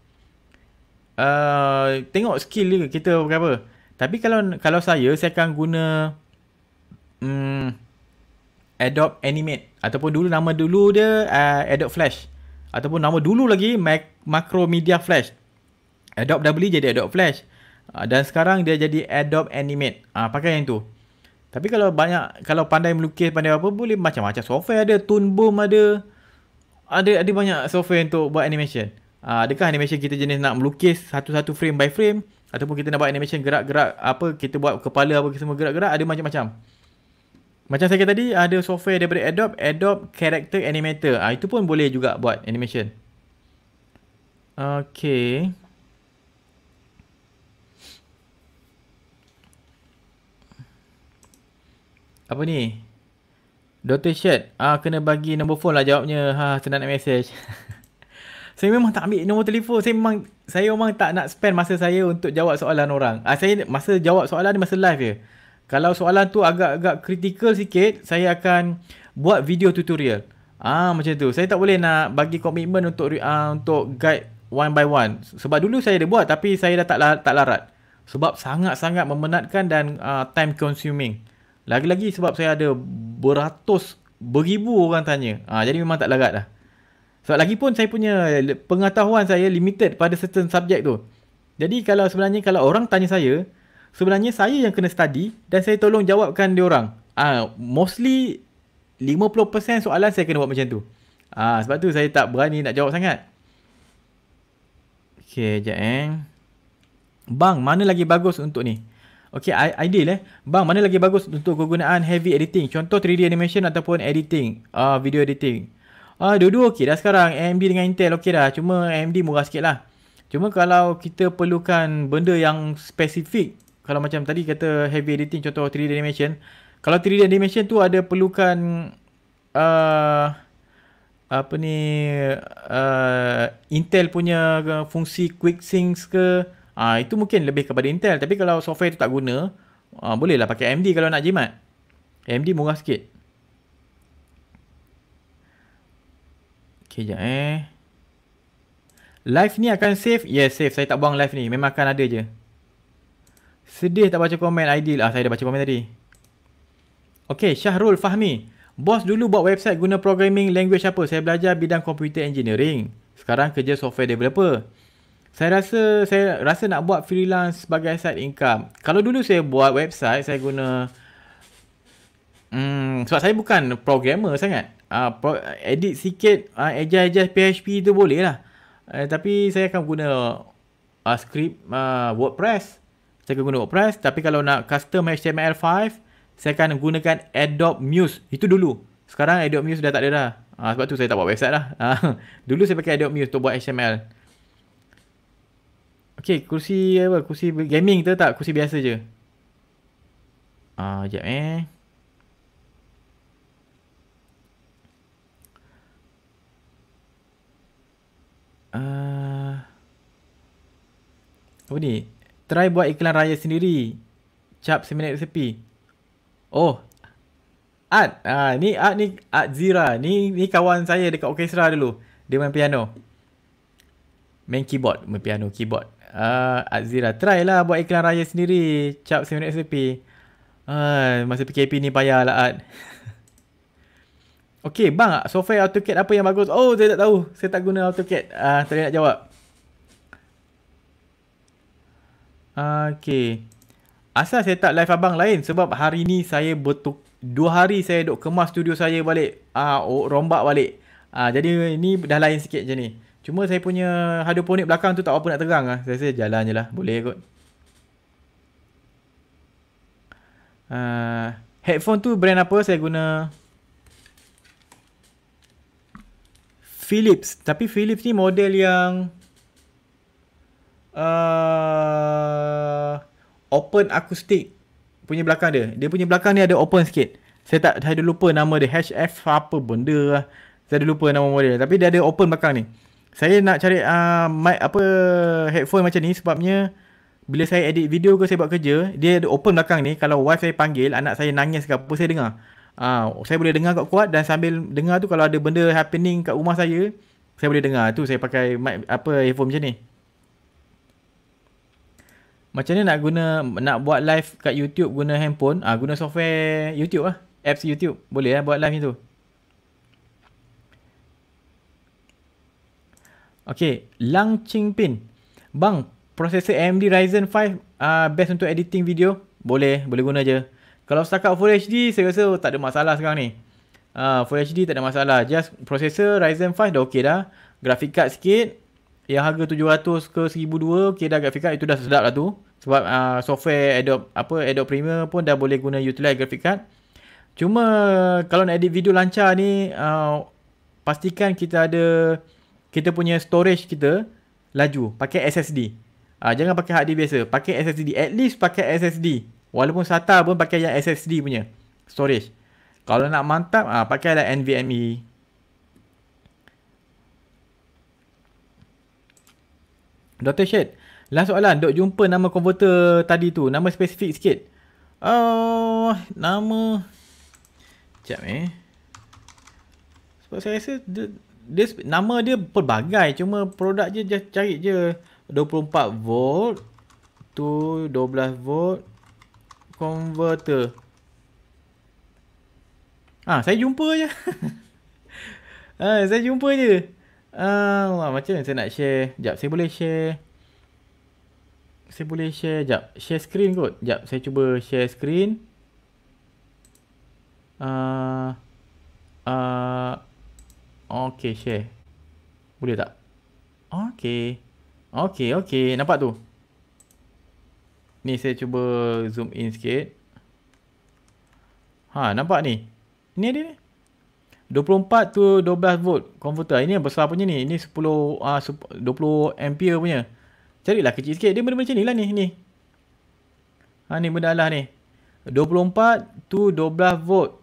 uh, tengok skill dia kita apa Tapi kalau kalau saya saya akan guna mm Adobe Animate ataupun dulu nama dulu dia uh, Adobe Flash ataupun nama dulu lagi Mac Macromedia Flash. Adobe W jadi Adobe Flash. Uh, dan sekarang dia jadi Adobe Animate. Ah uh, pakai yang tu. Tapi kalau banyak kalau pandai melukis pandai apa boleh macam-macam software ada Toon Boom ada ada ada banyak software untuk buat animation. Uh, adakah animation kita jenis nak melukis satu-satu frame by frame ataupun kita nak buat animation gerak-gerak apa kita buat kepala apa semua gerak-gerak ada macam-macam. Macam saya kata tadi ada software daripada Adobe Adobe Character Animator. Ah uh, itu pun boleh juga buat animation. Okay. Apa ni? Dr. Shed. Ah, kena bagi nombor phone lah jawabnya. Ha, senang nak message. saya memang tak ambil nombor telefon. Saya memang saya memang tak nak spend masa saya untuk jawab soalan orang. Ah, saya masa jawab soalan ni masa live je. Kalau soalan tu agak-agak kritikal sikit, saya akan buat video tutorial. Ah, macam tu. Saya tak boleh nak bagi komitmen untuk uh, untuk guide one by one. Sebab dulu saya dah buat tapi saya dah tak tak larat. Sebab sangat-sangat memenatkan dan uh, time consuming. Lagi-lagi sebab saya ada beratus beribu orang tanya. Ha, jadi memang tak larat lah. Sebab lagi pun saya punya pengetahuan saya limited pada certain subject tu. Jadi kalau sebenarnya kalau orang tanya saya, sebenarnya saya yang kena study dan saya tolong jawabkan dia orang. Ah uh, mostly 50% soalan saya kena buat macam tu. Ah sebab tu saya tak berani nak jawab sangat. Okay, jap eh. Bang, mana lagi bagus untuk ni? Okay, ideal eh. Bang, mana lagi bagus untuk kegunaan heavy editing? Contoh 3D animation ataupun editing. Uh, video editing. Uh, Dua-dua okay dah sekarang. AMD dengan Intel okay dah. Cuma AMD murah sikit lah. Cuma kalau kita perlukan benda yang spesifik. Kalau macam tadi kata heavy editing, contoh 3D animation. Kalau 3D animation tu ada perlukan... Uh, apa ni... Uh, Intel punya fungsi quick sync ke... Ah itu mungkin lebih kepada Intel tapi kalau software tu tak guna uh, ah, bolehlah pakai AMD kalau nak jimat. AMD murah sikit. Okey jap eh. Live ni akan save? Yes, save. Saya tak buang live ni. Memang akan ada je. Sedih tak baca komen ideal. Ah saya dah baca komen tadi. Okay, Syahrul Fahmi. Bos dulu buat website guna programming language apa? Saya belajar bidang computer engineering. Sekarang kerja software developer saya rasa saya rasa nak buat freelance sebagai side income. Kalau dulu saya buat website, saya guna Hmm, sebab saya bukan programmer sangat. Uh, pro, edit sikit, uh, adjust-adjust PHP tu boleh lah. Uh, tapi saya akan guna uh, script uh, WordPress. Saya akan guna WordPress. Tapi kalau nak custom HTML5, saya akan gunakan Adobe Muse. Itu dulu. Sekarang Adobe Muse dah tak ada dah. Uh, sebab tu saya tak buat website lah. Uh, dulu saya pakai Adobe Muse untuk buat HTML. Okay, kursi apa? Kursi gaming tu tak? Kursi biasa je. Ah, jap eh. Uh, ah. apa oh, ni? Try buat iklan raya sendiri. Cap seminit sepi. Oh. Art. Ah, uh, ni Art ni Art Zira. Ni ni kawan saya dekat orkestra dulu. Dia main piano. Main keyboard, main piano keyboard uh, Azira try lah buat iklan raya sendiri cap 7 recipe uh, masa PKP ni payah lah Ad ok bang software AutoCAD apa yang bagus oh saya tak tahu saya tak guna AutoCAD uh, ah, tak nak jawab ah, ok asal saya tak live abang lain sebab hari ni saya betul dua hari saya duk kemas studio saya balik uh, rombak balik uh, jadi ni dah lain sikit macam ni Cuma saya punya hydroponik belakang tu tak apa nak terang lah. Saya rasa jalan je lah. Boleh kot. Uh, headphone tu brand apa saya guna? Philips. Tapi Philips ni model yang... Uh, open acoustic punya belakang dia. Dia punya belakang ni ada open sikit. Saya tak saya lupa nama dia HF apa benda lah. Saya dah lupa nama model. Tapi dia ada open belakang ni saya nak cari uh, mic apa headphone macam ni sebabnya bila saya edit video ke saya buat kerja, dia ada open belakang ni kalau wife saya panggil, anak saya nangis ke apa saya dengar. Ah, uh, saya boleh dengar kuat-kuat dan sambil dengar tu kalau ada benda happening kat rumah saya, saya boleh dengar. Tu saya pakai mic apa headphone macam ni. Macam ni nak guna nak buat live kat YouTube guna handphone, ah uh, guna software YouTube lah, apps YouTube. Boleh lah buat live ni tu. Okay, Lang Ching Pin. Bang, prosesor AMD Ryzen 5 uh, best untuk editing video? Boleh, boleh guna je. Kalau setakat Full HD, saya rasa tak ada masalah sekarang ni. Uh, Full HD tak ada masalah. Just prosesor Ryzen 5 dah okey dah. Grafik card sikit. Yang harga 700 ke 1200, okay dah grafik card. Itu dah sedap lah tu. Sebab uh, software Adobe, apa, Adobe Premiere pun dah boleh guna utilize grafik card. Cuma kalau nak edit video lancar ni, uh, pastikan kita ada kita punya storage kita laju pakai SSD. Uh, ah, jangan pakai hard disk biasa, pakai SSD. At least pakai SSD. Walaupun SATA pun pakai yang SSD punya storage. Kalau nak mantap, ah uh, pakailah NVMe. Dr. Shed, last soalan. Dok jumpa nama converter tadi tu. Nama spesifik sikit. Oh, nama... Sekejap eh. Sebab saya rasa... The dia nama dia pelbagai cuma produk je just cari je 24 volt tu 12 volt converter ah saya jumpa je ah saya jumpa je ah macam mana saya nak share jap saya boleh share saya boleh share jap share screen kot jap saya cuba share screen ah uh, ah uh, Okay, share. Boleh tak? Okay. Okay, okay. Nampak tu? Ni saya cuba zoom in sikit. Ha, nampak ni? Ni ada ni? 24 tu 12 volt komputer. Ini yang besar punya ni. Ini 10 a uh, 20 ampere punya. Carilah kecil sikit. Dia benda-benda macam ni lah ni. ni. Ha ni benda alah ni. 24 tu 12 volt.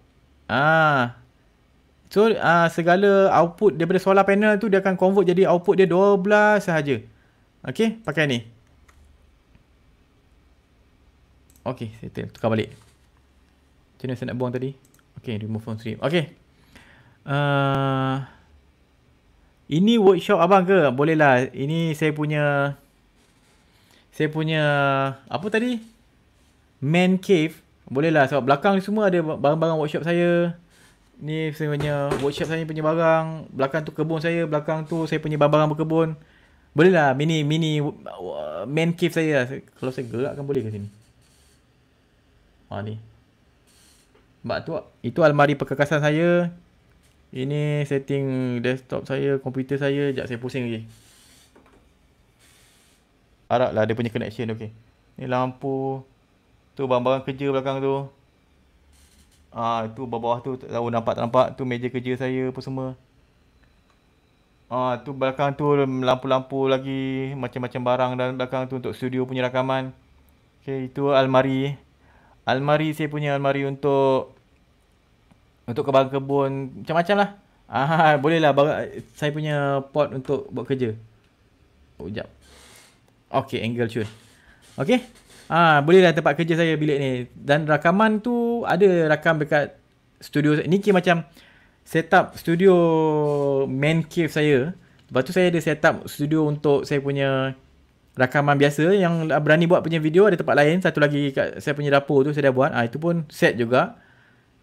Ah. So uh, segala output daripada solar panel tu dia akan convert jadi output dia 12 sahaja. Okey, pakai ni. Okey, saya tukar balik. Macam mana saya nak buang tadi? Okey, remove from stream. Okey. Uh, ini workshop abang ke? Boleh lah. Ini saya punya... Saya punya... Apa tadi? Man cave. Boleh lah sebab belakang ni semua ada barang-barang workshop saya. Ni saya punya workshop saya punya barang, belakang tu kebun saya, belakang tu saya punya barang-barang berkebun. Boleh lah mini mini uh, main cave saya lah. Kalau saya gerakkan boleh ke sini? Ha ni. Mak tu itu almari perkakasan saya. Ini setting desktop saya, komputer saya. Jap saya pusing lagi. Harap lah dia punya connection okey. Ni lampu. Tu barang-barang kerja belakang tu. Ah tu bawah-bawah tu tak tahu nampak tak nampak tu meja kerja saya pun semua. Ah tu belakang tu lampu-lampu lagi macam-macam barang dan belakang tu untuk studio punya rakaman. Okay itu almari. Almari saya punya almari untuk untuk kebun kebun macam-macam lah. Ah boleh lah saya punya pot untuk buat kerja. Oh, jap. Okey angle shoot. Okey. Ah, bolehlah tempat kerja saya bilik ni. Dan rakaman tu ada rakam dekat studio. Ni kira macam setup studio main cave saya. Lepas tu saya ada setup studio untuk saya punya rakaman biasa yang berani buat punya video ada tempat lain. Satu lagi kat saya punya dapur tu saya dah buat. Ah itu pun set juga.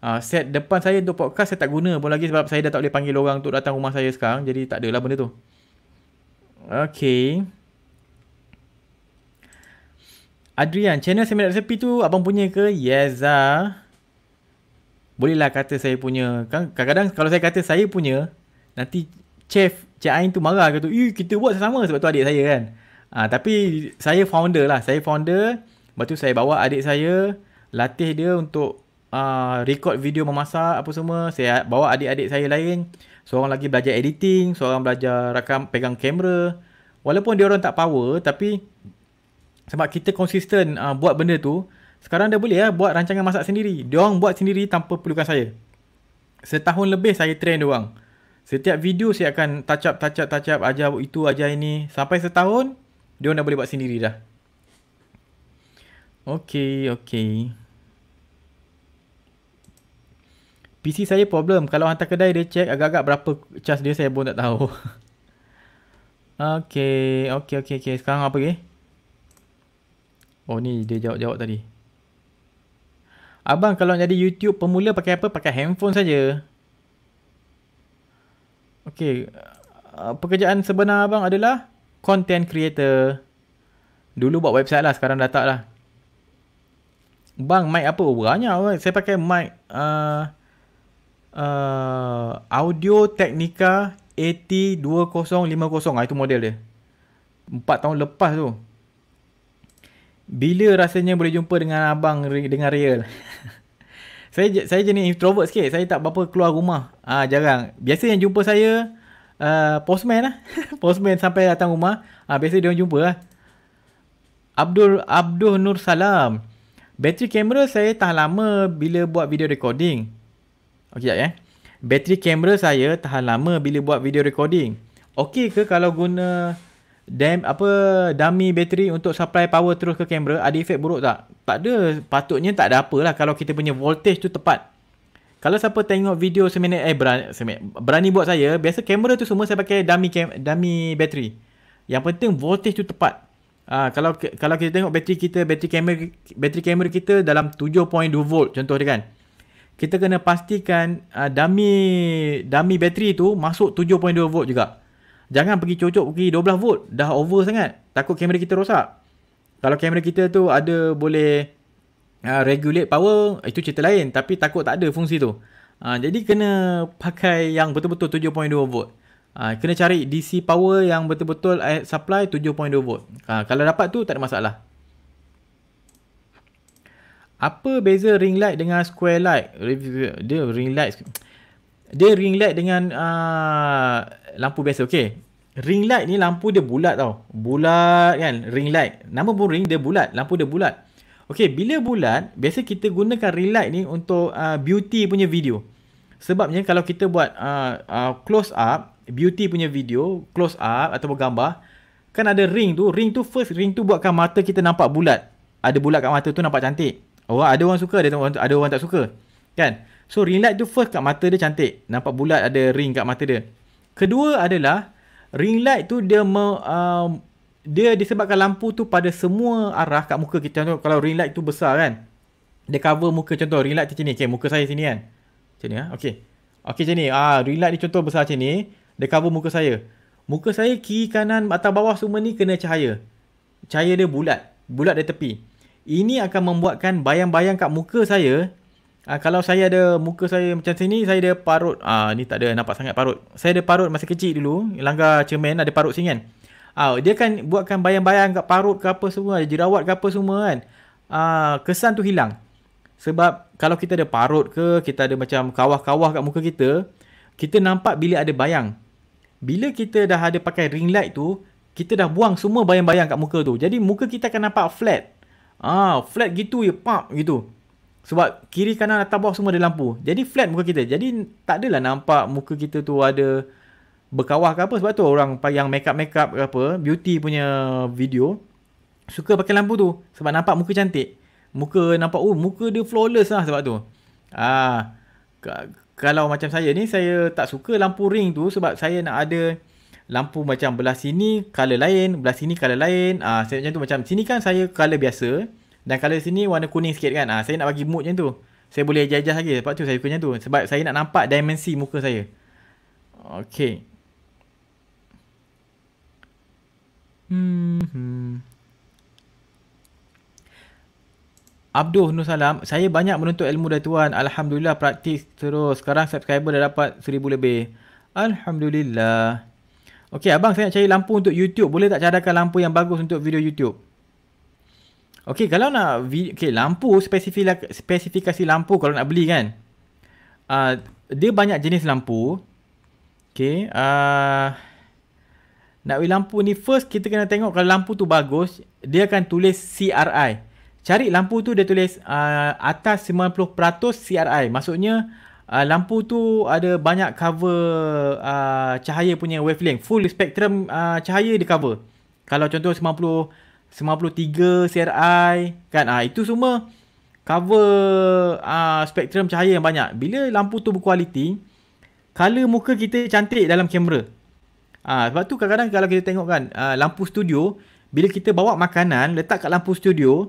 Ah set depan saya untuk podcast saya tak guna pun lagi sebab saya dah tak boleh panggil orang untuk datang rumah saya sekarang. Jadi tak adalah benda tu. Okay. Adrian, channel Semenat Resepi tu abang punya ke? Yes lah. Bolehlah kata saya punya. Kan, kadang-kadang kalau saya kata saya punya, nanti chef Cik Ain tu marah kata, eh kita buat sama sebab tu adik saya kan. Ha, tapi saya founder lah. Saya founder. Lepas tu saya bawa adik saya, latih dia untuk uh, record video memasak apa semua. Saya bawa adik-adik saya lain. Seorang lagi belajar editing, seorang belajar rakam pegang kamera. Walaupun dia orang tak power tapi sebab kita konsisten uh, ah, buat benda tu sekarang dia boleh ya buat rancangan masak sendiri dia buat sendiri tanpa perlukan saya setahun lebih saya train dia setiap video saya akan touch up touch up touch up ajar itu ajar ini sampai setahun dia orang dah boleh buat sendiri dah Okay, okay. PC saya problem. Kalau hantar kedai dia check agak-agak berapa charge dia saya pun tak tahu. okay. Okay, okay, okay. Sekarang apa lagi? Okay? Oh ni dia jawab-jawab tadi. Abang kalau jadi YouTube pemula pakai apa? Pakai handphone saja. Okey. Uh, pekerjaan sebenar abang adalah content creator. Dulu buat website lah, sekarang dah lah. Bang, mic apa? Oh, banyak lah. Saya pakai mic uh, uh, Audio Technica AT2050. Ah, itu model dia. Empat tahun lepas tu. Bila rasanya boleh jumpa dengan abang dengan real? saya saya jenis introvert sikit. Saya tak berapa keluar rumah. Ah ha, jarang. Biasa yang jumpa saya uh, postman lah. postman sampai datang rumah. Ah ha, biasa dia orang jumpa lah. Abdul Abdul Nur Salam. Bateri kamera saya tahan lama bila buat video recording. Okey ya. Eh? Bateri kamera saya tahan lama bila buat video recording. Okey ke kalau guna dam apa dummy bateri untuk supply power terus ke kamera ada efek buruk tak? Tak ada. Patutnya tak ada apa lah kalau kita punya voltage tu tepat. Kalau siapa tengok video seminit eh berani, berani buat saya, biasa kamera tu semua saya pakai dummy cam, dummy bateri. Yang penting voltage tu tepat. Ha, kalau kalau kita tengok bateri kita, bateri kamera bateri kamera kita dalam 7.2 volt contoh dia kan. Kita kena pastikan uh, dummy dummy bateri tu masuk 7.2 volt juga. Jangan pergi cocok pergi 12 volt. Dah over sangat. Takut kamera kita rosak. Kalau kamera kita tu ada boleh uh, regulate power, eh, itu cerita lain. Tapi takut tak ada fungsi tu. Uh, jadi kena pakai yang betul-betul 7.2 volt. Uh, kena cari DC power yang betul-betul supply 7.2 volt. Uh, kalau dapat tu tak ada masalah. Apa beza ring light dengan square light? Dia ring light. Dia ring light dengan lampu biasa okey ring light ni lampu dia bulat tau bulat kan ring light nama pun ring dia bulat lampu dia bulat okey bila bulat biasa kita gunakan ring light ni untuk uh, beauty punya video sebabnya kalau kita buat uh, uh, close up beauty punya video close up ataupun gambar kan ada ring tu ring tu first ring tu buatkan mata kita nampak bulat ada bulat kat mata tu nampak cantik orang ada orang suka ada orang ada orang tak suka kan so ring light tu first kat mata dia cantik nampak bulat ada ring kat mata dia Kedua adalah ring light tu dia me, uh, dia disebabkan lampu tu pada semua arah kat muka kita. Contoh kalau ring light tu besar kan. Dia cover muka contoh ring light macam ni. Okay, muka saya sini kan. Macam ni ha? Ah. Okay. Okay macam ni. Ah, ring light ni contoh besar macam ni. Dia cover muka saya. Muka saya kiri kanan atas bawah semua ni kena cahaya. Cahaya dia bulat. Bulat dari tepi. Ini akan membuatkan bayang-bayang kat muka saya Ha, kalau saya ada muka saya macam sini, saya ada parut. Ah ha, ni tak ada nampak sangat parut. Saya ada parut masa kecil dulu, langgar cermin ada parut sini kan. ha, dia kan buatkan bayang-bayang kat parut ke apa semua, ada jerawat ke apa semua kan. ha, kesan tu hilang. Sebab kalau kita ada parut ke, kita ada macam kawah-kawah kat muka kita, kita nampak bila ada bayang. Bila kita dah ada pakai ring light tu, kita dah buang semua bayang-bayang kat muka tu. Jadi muka kita akan nampak flat. Ah flat gitu je, pap gitu. Sebab kiri kanan atas bawah semua ada lampu. Jadi flat muka kita. Jadi tak adalah nampak muka kita tu ada berkawah ke apa. Sebab tu orang yang makeup-makeup ke apa. Beauty punya video. Suka pakai lampu tu. Sebab nampak muka cantik. Muka nampak, oh muka dia flawless lah sebab tu. Ah, kalau macam saya ni, saya tak suka lampu ring tu. Sebab saya nak ada lampu macam belah sini, colour lain. Belah sini, colour lain. Ah, saya macam tu. Macam sini kan saya colour biasa. Biasa. Dan kalau di sini warna kuning sikit kan. Ah ha, saya nak bagi mood macam tu. Saya boleh jajah lagi sebab tu saya suka macam tu. Sebab saya nak nampak dimensi muka saya. Okay. Hmm. Abdul Nur Salam, saya banyak menuntut ilmu dari tuan. Alhamdulillah praktis terus. Sekarang subscriber dah dapat seribu lebih. Alhamdulillah. Okay, abang saya nak cari lampu untuk YouTube. Boleh tak cadangkan lampu yang bagus untuk video YouTube? Okay, kalau nak okay, lampu, spesifikasi lampu kalau nak beli kan. Uh, dia banyak jenis lampu. Okay. Uh, ah, nak beli lampu ni, first kita kena tengok kalau lampu tu bagus, dia akan tulis CRI. Cari lampu tu dia tulis uh, atas 90% CRI. Maksudnya, uh, lampu tu ada banyak cover uh, cahaya punya wavelength. Full spectrum uh, cahaya dia cover. Kalau contoh 90%. 93 CRI kan ah itu semua cover ah spektrum cahaya yang banyak bila lampu tu berkualiti color muka kita cantik dalam kamera ah sebab tu kadang-kadang kalau kita tengok kan ah, lampu studio bila kita bawa makanan letak kat lampu studio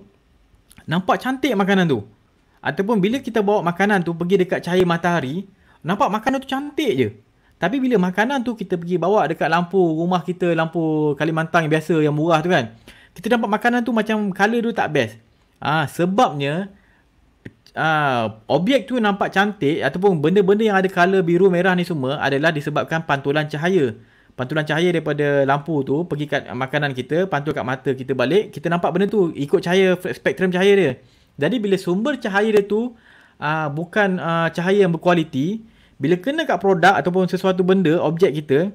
nampak cantik makanan tu ataupun bila kita bawa makanan tu pergi dekat cahaya matahari nampak makanan tu cantik je tapi bila makanan tu kita pergi bawa dekat lampu rumah kita lampu Kalimantan yang biasa yang murah tu kan kita dapat makanan tu macam color tu tak best. Ah ha, sebabnya ha, objek tu nampak cantik ataupun benda-benda yang ada color biru merah ni semua adalah disebabkan pantulan cahaya. Pantulan cahaya daripada lampu tu pergi kat makanan kita, pantul kat mata kita balik, kita nampak benda tu ikut cahaya spektrum cahaya dia. Jadi bila sumber cahaya dia tu ha, bukan ha, cahaya yang berkualiti, bila kena kat produk ataupun sesuatu benda, objek kita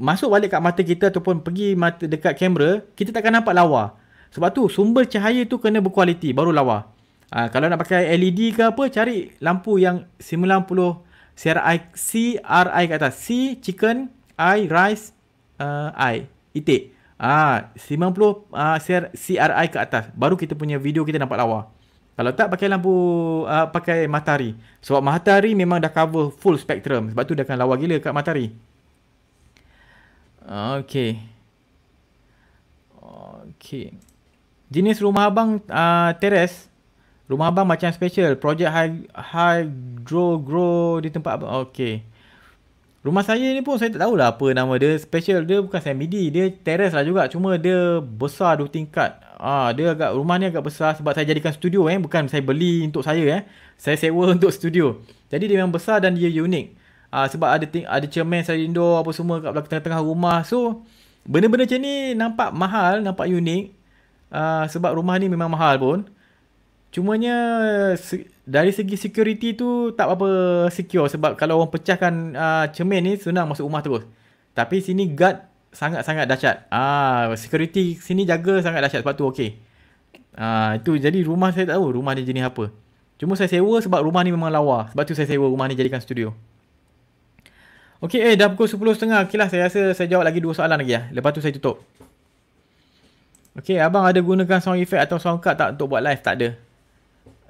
masuk balik kat mata kita ataupun pergi mata dekat kamera, kita takkan nampak lawa. Sebab tu sumber cahaya tu kena berkualiti baru lawa. Ha, kalau nak pakai LED ke apa cari lampu yang 90 CRI CRI kat atas. C chicken I rice uh, I itik. Ah ha, 90 uh, CRI ke atas baru kita punya video kita nampak lawa. Kalau tak pakai lampu uh, pakai matahari. Sebab matahari memang dah cover full spectrum. Sebab tu dia akan lawa gila kat matahari. Okay, okay. Jenis rumah abang uh, teres. Rumah abang macam special. Projek hydro grow di tempat abang. Okey. Rumah saya ni pun saya tak tahulah apa nama dia. Special dia bukan semi-D. Dia teres lah juga. Cuma dia besar dua tingkat. Ah, dia agak rumah ni agak besar sebab saya jadikan studio eh bukan saya beli untuk saya eh saya sewa untuk studio jadi dia memang besar dan dia unik Uh, sebab ada ting- ada cermin saya indoor apa semua kat belakang tengah-tengah rumah. So benda-benda macam ni nampak mahal, nampak unik. Uh, ah, sebab rumah ni memang mahal pun. Cumanya se- dari segi security tu tak apa secure sebab kalau orang pecahkan uh, cermin ni senang masuk rumah terus. Tapi sini guard sangat-sangat dahsyat. Ah uh, security sini jaga sangat dahsyat sebab tu okey. uh, itu jadi rumah saya tak tahu rumah dia jenis apa. Cuma saya sewa sebab rumah ni memang lawa. Sebab tu saya sewa rumah ni jadikan studio. Okey, eh dah pukul 10.30. lah. saya rasa saya jawab lagi dua soalan lagi lah. Lepas tu saya tutup. Okey, abang ada gunakan sound effect atau sound card tak untuk buat live? Tak ada.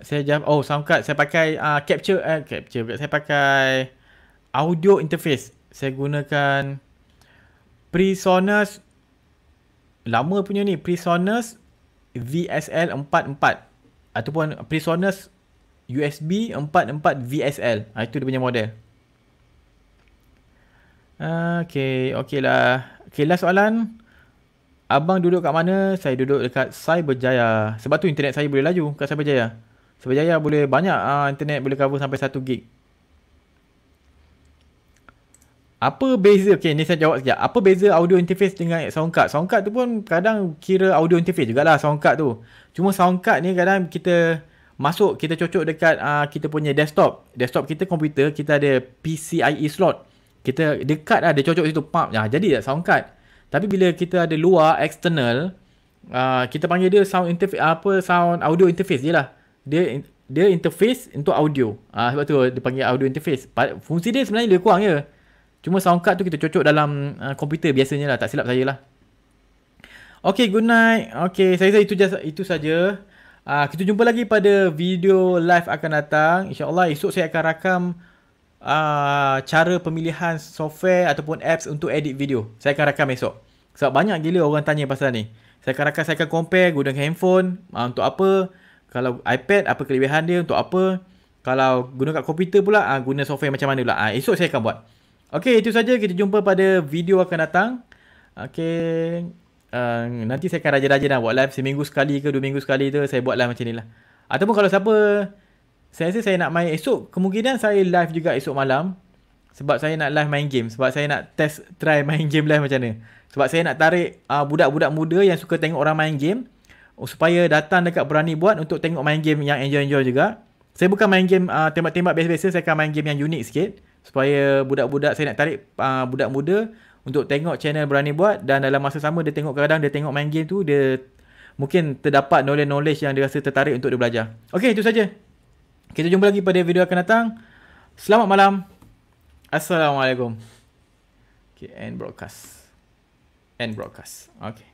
Saya jawab, oh sound card saya pakai uh, capture, eh, capture saya pakai audio interface. Saya gunakan Presonus lama punya ni, Presonus VSL 44 ataupun Presonus USB 44 VSL. Ha, ah, itu dia punya model. Okay, okay lah. Okay, last soalan. Abang duduk kat mana? Saya duduk dekat Cyberjaya. Sebab tu internet saya boleh laju kat Cyberjaya. Cyberjaya boleh banyak uh, internet boleh cover sampai 1 gig. Apa beza? Okay, ni saya jawab sekejap. Apa beza audio interface dengan sound card? Sound card tu pun kadang kira audio interface jugalah sound card tu. Cuma sound card ni kadang kita masuk, kita cocok dekat uh, kita punya desktop. Desktop kita komputer, kita ada PCIe slot kita dekat lah dia cocok situ pump ya, ah, jadi tak sound card tapi bila kita ada luar external uh, kita panggil dia sound interface apa sound audio interface je lah dia dia interface untuk audio uh, sebab tu dia panggil audio interface fungsi dia sebenarnya lebih kurang je cuma sound card tu kita cocok dalam uh, komputer biasanya lah tak silap saya lah Okay, good night. Okay, saya rasa itu, itu saja. Uh, kita jumpa lagi pada video live akan datang. InsyaAllah esok saya akan rakam Ah, cara pemilihan software ataupun apps untuk edit video. Saya akan rakam esok. Sebab banyak gila orang tanya pasal ni. Saya akan rakam, saya akan compare guna handphone uh, untuk apa. Kalau iPad, apa kelebihan dia untuk apa. Kalau guna kat komputer pula, uh, guna software macam mana pula. Uh, esok saya akan buat. Okay, itu saja. Kita jumpa pada video akan datang. Okay. Uh, nanti saya akan rajin-rajin lah buat live seminggu sekali ke dua minggu sekali tu. Saya buat live macam ni lah. Ataupun kalau siapa... Saya rasa saya nak main esok. Kemungkinan saya live juga esok malam. Sebab saya nak live main game. Sebab saya nak test try main game live macam ni Sebab saya nak tarik uh, budak-budak muda yang suka tengok orang main game. Oh, supaya datang dekat berani buat untuk tengok main game yang enjoy-enjoy juga. Saya bukan main game uh, tembak-tembak biasa-biasa. Saya akan main game yang unik sikit. Supaya budak-budak saya nak tarik uh, budak muda untuk tengok channel berani buat. Dan dalam masa sama dia tengok kadang-kadang dia tengok main game tu. Dia mungkin terdapat knowledge-knowledge yang dia rasa tertarik untuk dia belajar. Okay itu saja. Kita jumpa lagi pada video akan datang. Selamat malam. Assalamualaikum. Okay, end broadcast. End broadcast. Okay.